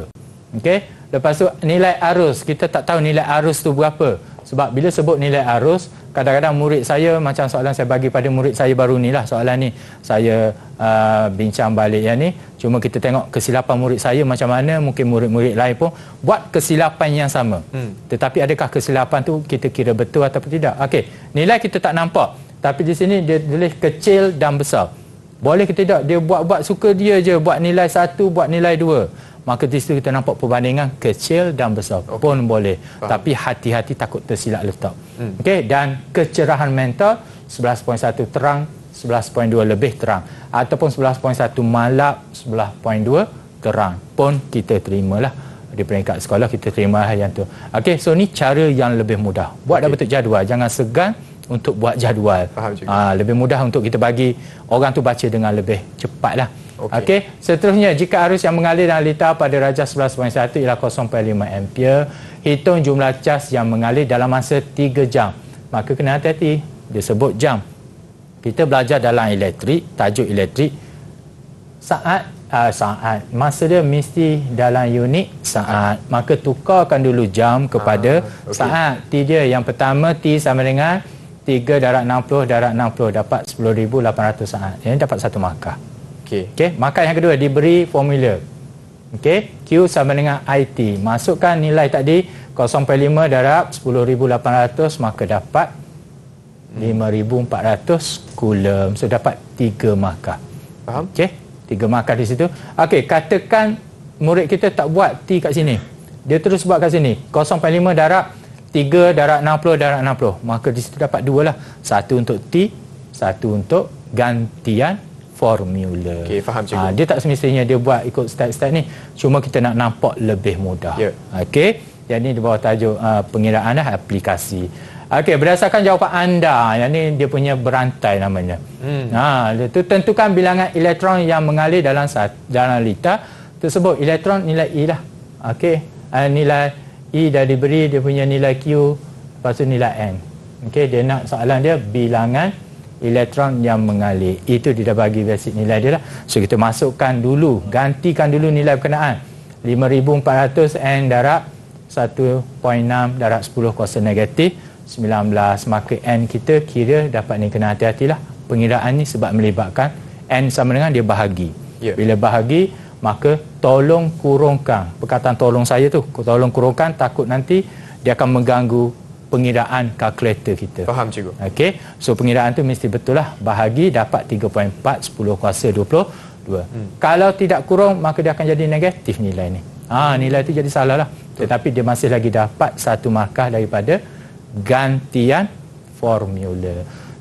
okey lepas tu nilai arus kita tak tahu nilai arus tu berapa sebab bila sebut nilai arus kadang-kadang murid saya macam soalan saya bagi pada murid saya baru ni lah soalan ni saya uh, bincang balik yang ni cuma kita tengok kesilapan murid saya macam mana mungkin murid-murid lain pun buat kesilapan yang sama hmm. tetapi adakah kesilapan tu kita kira betul ataupun tidak okey nilai kita tak nampak tapi di sini dia tulis kecil dan besar boleh ke tidak dia buat-buat suka dia je buat nilai satu buat nilai dua maka di situ kita nampak perbandingan kecil dan besar okay. pun boleh Faham. tapi hati-hati takut tersilap letak hmm. okey dan kecerahan mental 11.1 terang 11.2 lebih terang ataupun 11.1 malap 11.2 terang pun kita terimalah di peringkat sekolah kita terima hal yang tu okey so ni cara yang lebih mudah buat okay. dah betul jadual jangan segan untuk buat jadual Faham ah, lebih mudah untuk kita bagi orang tu baca dengan lebih cepat lah. Okey. Okay. Seterusnya, jika arus yang mengalir dalam litar pada raja 11.1 ialah 0.5 ampere, hitung jumlah cas yang mengalir dalam masa 3 jam. Maka kena hati-hati. Dia sebut jam. Kita belajar dalam elektrik, tajuk elektrik. Saat, uh, saat. Masa dia mesti dalam unit saat. Maka tukarkan dulu jam kepada ah, okay. saat. T dia yang pertama, T sama dengan 3 darat 60 darat 60 dapat 10,800 saat. Ini dapat satu markah. Okey, okay. markah yang kedua diberi formula. Okey, Q sama dengan IT. Masukkan nilai tadi 0.5 darab 10,800 maka dapat 5,400 coulomb. So dapat 3 maka, Faham? Okey, 3 maka di situ. Okey, katakan murid kita tak buat T kat sini. Dia terus buat kat sini. 0.5 darab 3 darab 60 darab 60. Maka di situ dapat 2 lah. Satu untuk T, satu untuk gantian formula. Okey, faham ah, cikgu. Ha, dia tak semestinya dia buat ikut step-step ni. Cuma kita nak nampak lebih mudah. Yeah. Okey. Yang ni di bawah tajuk uh, pengiraan lah, aplikasi. Okey, berdasarkan jawapan anda, yang ni dia punya berantai namanya. Hmm. Ha, dia tu tentukan bilangan elektron yang mengalir dalam dalam liter tersebut. Elektron nilai E lah. Okey. Uh, nilai E dah diberi, dia punya nilai Q, lepas tu nilai N. Okey, dia nak soalan dia bilangan elektron yang mengalir itu dia dah bagi basic nilai dia lah so kita masukkan dulu gantikan dulu nilai berkenaan 5400 N darab 1.6 darab 10 kuasa negatif 19 maka N kita kira dapat ni kena hati lah pengiraan ni sebab melibatkan N sama dengan dia bahagi yeah. bila bahagi maka tolong kurungkan perkataan tolong saya tu tolong kurungkan takut nanti dia akan mengganggu pengiraan kalkulator kita. Faham cikgu. Okey. So pengiraan tu mesti betul lah bahagi dapat 3.4 10 kuasa 22. Hmm. Kalau tidak kurung maka dia akan jadi negatif nilai ni. Ha hmm. nilai tu jadi salah lah. Betul. Tetapi dia masih lagi dapat satu markah daripada gantian formula.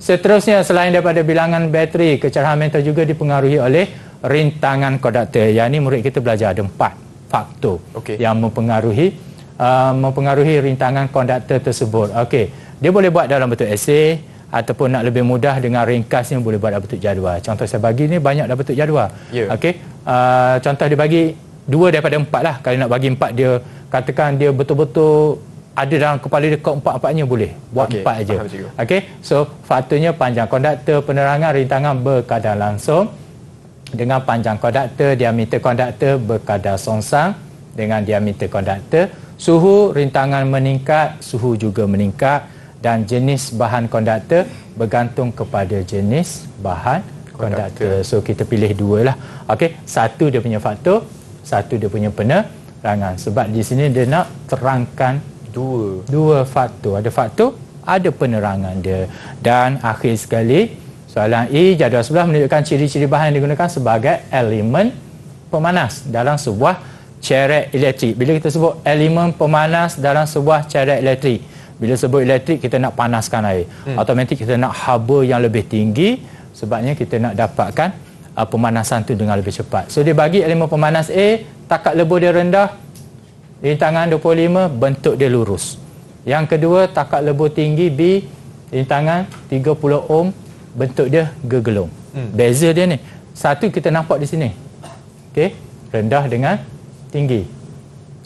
Seterusnya selain daripada bilangan bateri, kecerahan mental juga dipengaruhi oleh rintangan konduktor. Yang ni. murid kita belajar ada empat faktor okay. yang mempengaruhi Uh, mempengaruhi rintangan konduktor tersebut. Okey, dia boleh buat dalam bentuk esei ataupun nak lebih mudah dengan ringkasnya boleh buat dalam bentuk jadual. Contoh saya bagi ni banyak dalam bentuk jadual. Yeah. Okey, uh, contoh dia bagi dua daripada empat lah. Kalau nak bagi empat dia katakan dia betul-betul ada dalam kepala dia kau empat-empatnya boleh buat okay. empat aja. Okey, so faktornya panjang konduktor penerangan rintangan berkadar langsung dengan panjang konduktor diameter konduktor berkadar songsang dengan diameter konduktor suhu rintangan meningkat, suhu juga meningkat dan jenis bahan konduktor bergantung kepada jenis bahan konduktor. So kita pilih dua lah. Okey, satu dia punya faktor, satu dia punya penerangan. Sebab di sini dia nak terangkan dua dua faktor. Ada faktor, ada penerangan dia. Dan akhir sekali, soalan E jadual sebelah menunjukkan ciri-ciri bahan yang digunakan sebagai elemen pemanas dalam sebuah ceret elektrik. Bila kita sebut elemen pemanas dalam sebuah ceret elektrik. Bila sebut elektrik, kita nak panaskan air. Hmm. Automatik kita nak haba yang lebih tinggi sebabnya kita nak dapatkan uh, pemanasan tu dengan lebih cepat. So dia bagi elemen pemanas A, takat lebur dia rendah, rintangan 25, bentuk dia lurus. Yang kedua, takat lebur tinggi B, rintangan 30 ohm, bentuk dia gegelung. Hmm. Beza dia ni. Satu kita nampak di sini. Okey, rendah dengan tinggi.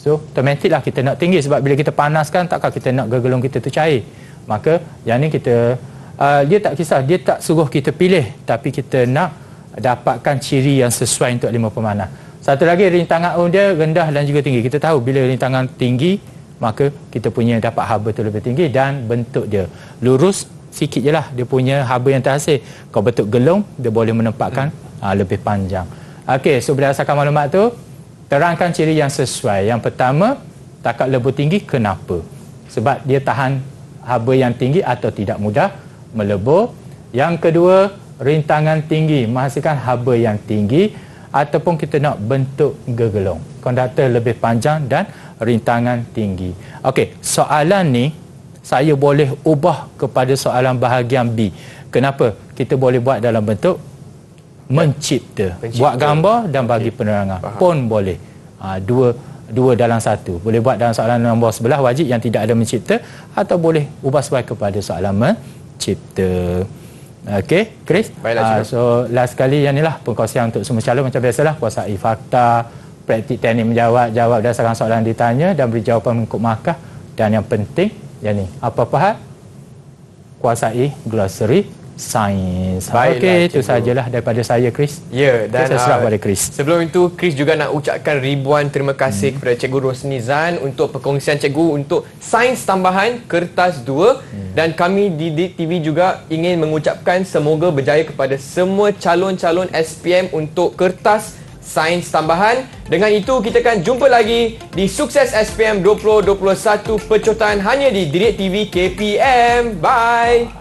So, automatik lah kita nak tinggi sebab bila kita panaskan, takkan kita nak gergelung kita tu cair. Maka, yang ni kita, uh, dia tak kisah, dia tak suruh kita pilih. Tapi kita nak dapatkan ciri yang sesuai untuk lima pemanah. Satu lagi, rintangan um dia rendah dan juga tinggi. Kita tahu bila rintangan tinggi, maka kita punya dapat haba tu lebih tinggi dan bentuk dia lurus sikit je lah dia punya haba yang terhasil kalau bentuk gelung dia boleh menempatkan hmm. aa, uh, lebih panjang ok so berdasarkan maklumat tu terangkan ciri yang sesuai. Yang pertama, takat lebur tinggi kenapa? Sebab dia tahan haba yang tinggi atau tidak mudah melebur. Yang kedua, rintangan tinggi menghasilkan haba yang tinggi ataupun kita nak bentuk gegelong. Konduktor lebih panjang dan rintangan tinggi. Okey, soalan ni saya boleh ubah kepada soalan bahagian B. Kenapa? Kita boleh buat dalam bentuk mencipta pencipta. buat gambar dan bagi penerangan Faham. pun boleh ha, dua dua dalam satu boleh buat dalam soalan nombor sebelah wajib yang tidak ada mencipta atau boleh ubah sebaik kepada soalan mencipta Okey, Chris. Baiklah, uh, so last kali yang lah pengkongsian untuk semua calon macam biasalah kuasa fakta, praktik teknik menjawab, jawab dasarkan soalan ditanya dan beri jawapan mengikut markah dan yang penting yang ni apa-apa hal kuasai glossary sains. Okey, itu sajalah daripada saya Chris. Ya, dan saya serah ah, pada Chris. Sebelum itu Chris juga nak ucapkan ribuan terima kasih hmm. kepada Cikgu Rosni Zan untuk perkongsian cikgu untuk sains tambahan kertas 2 hmm. dan kami di DTV juga ingin mengucapkan semoga berjaya kepada semua calon-calon SPM untuk kertas sains tambahan. Dengan itu kita akan jumpa lagi di Sukses SPM 2021 Pecutan hanya di Direct TV KPM. Bye.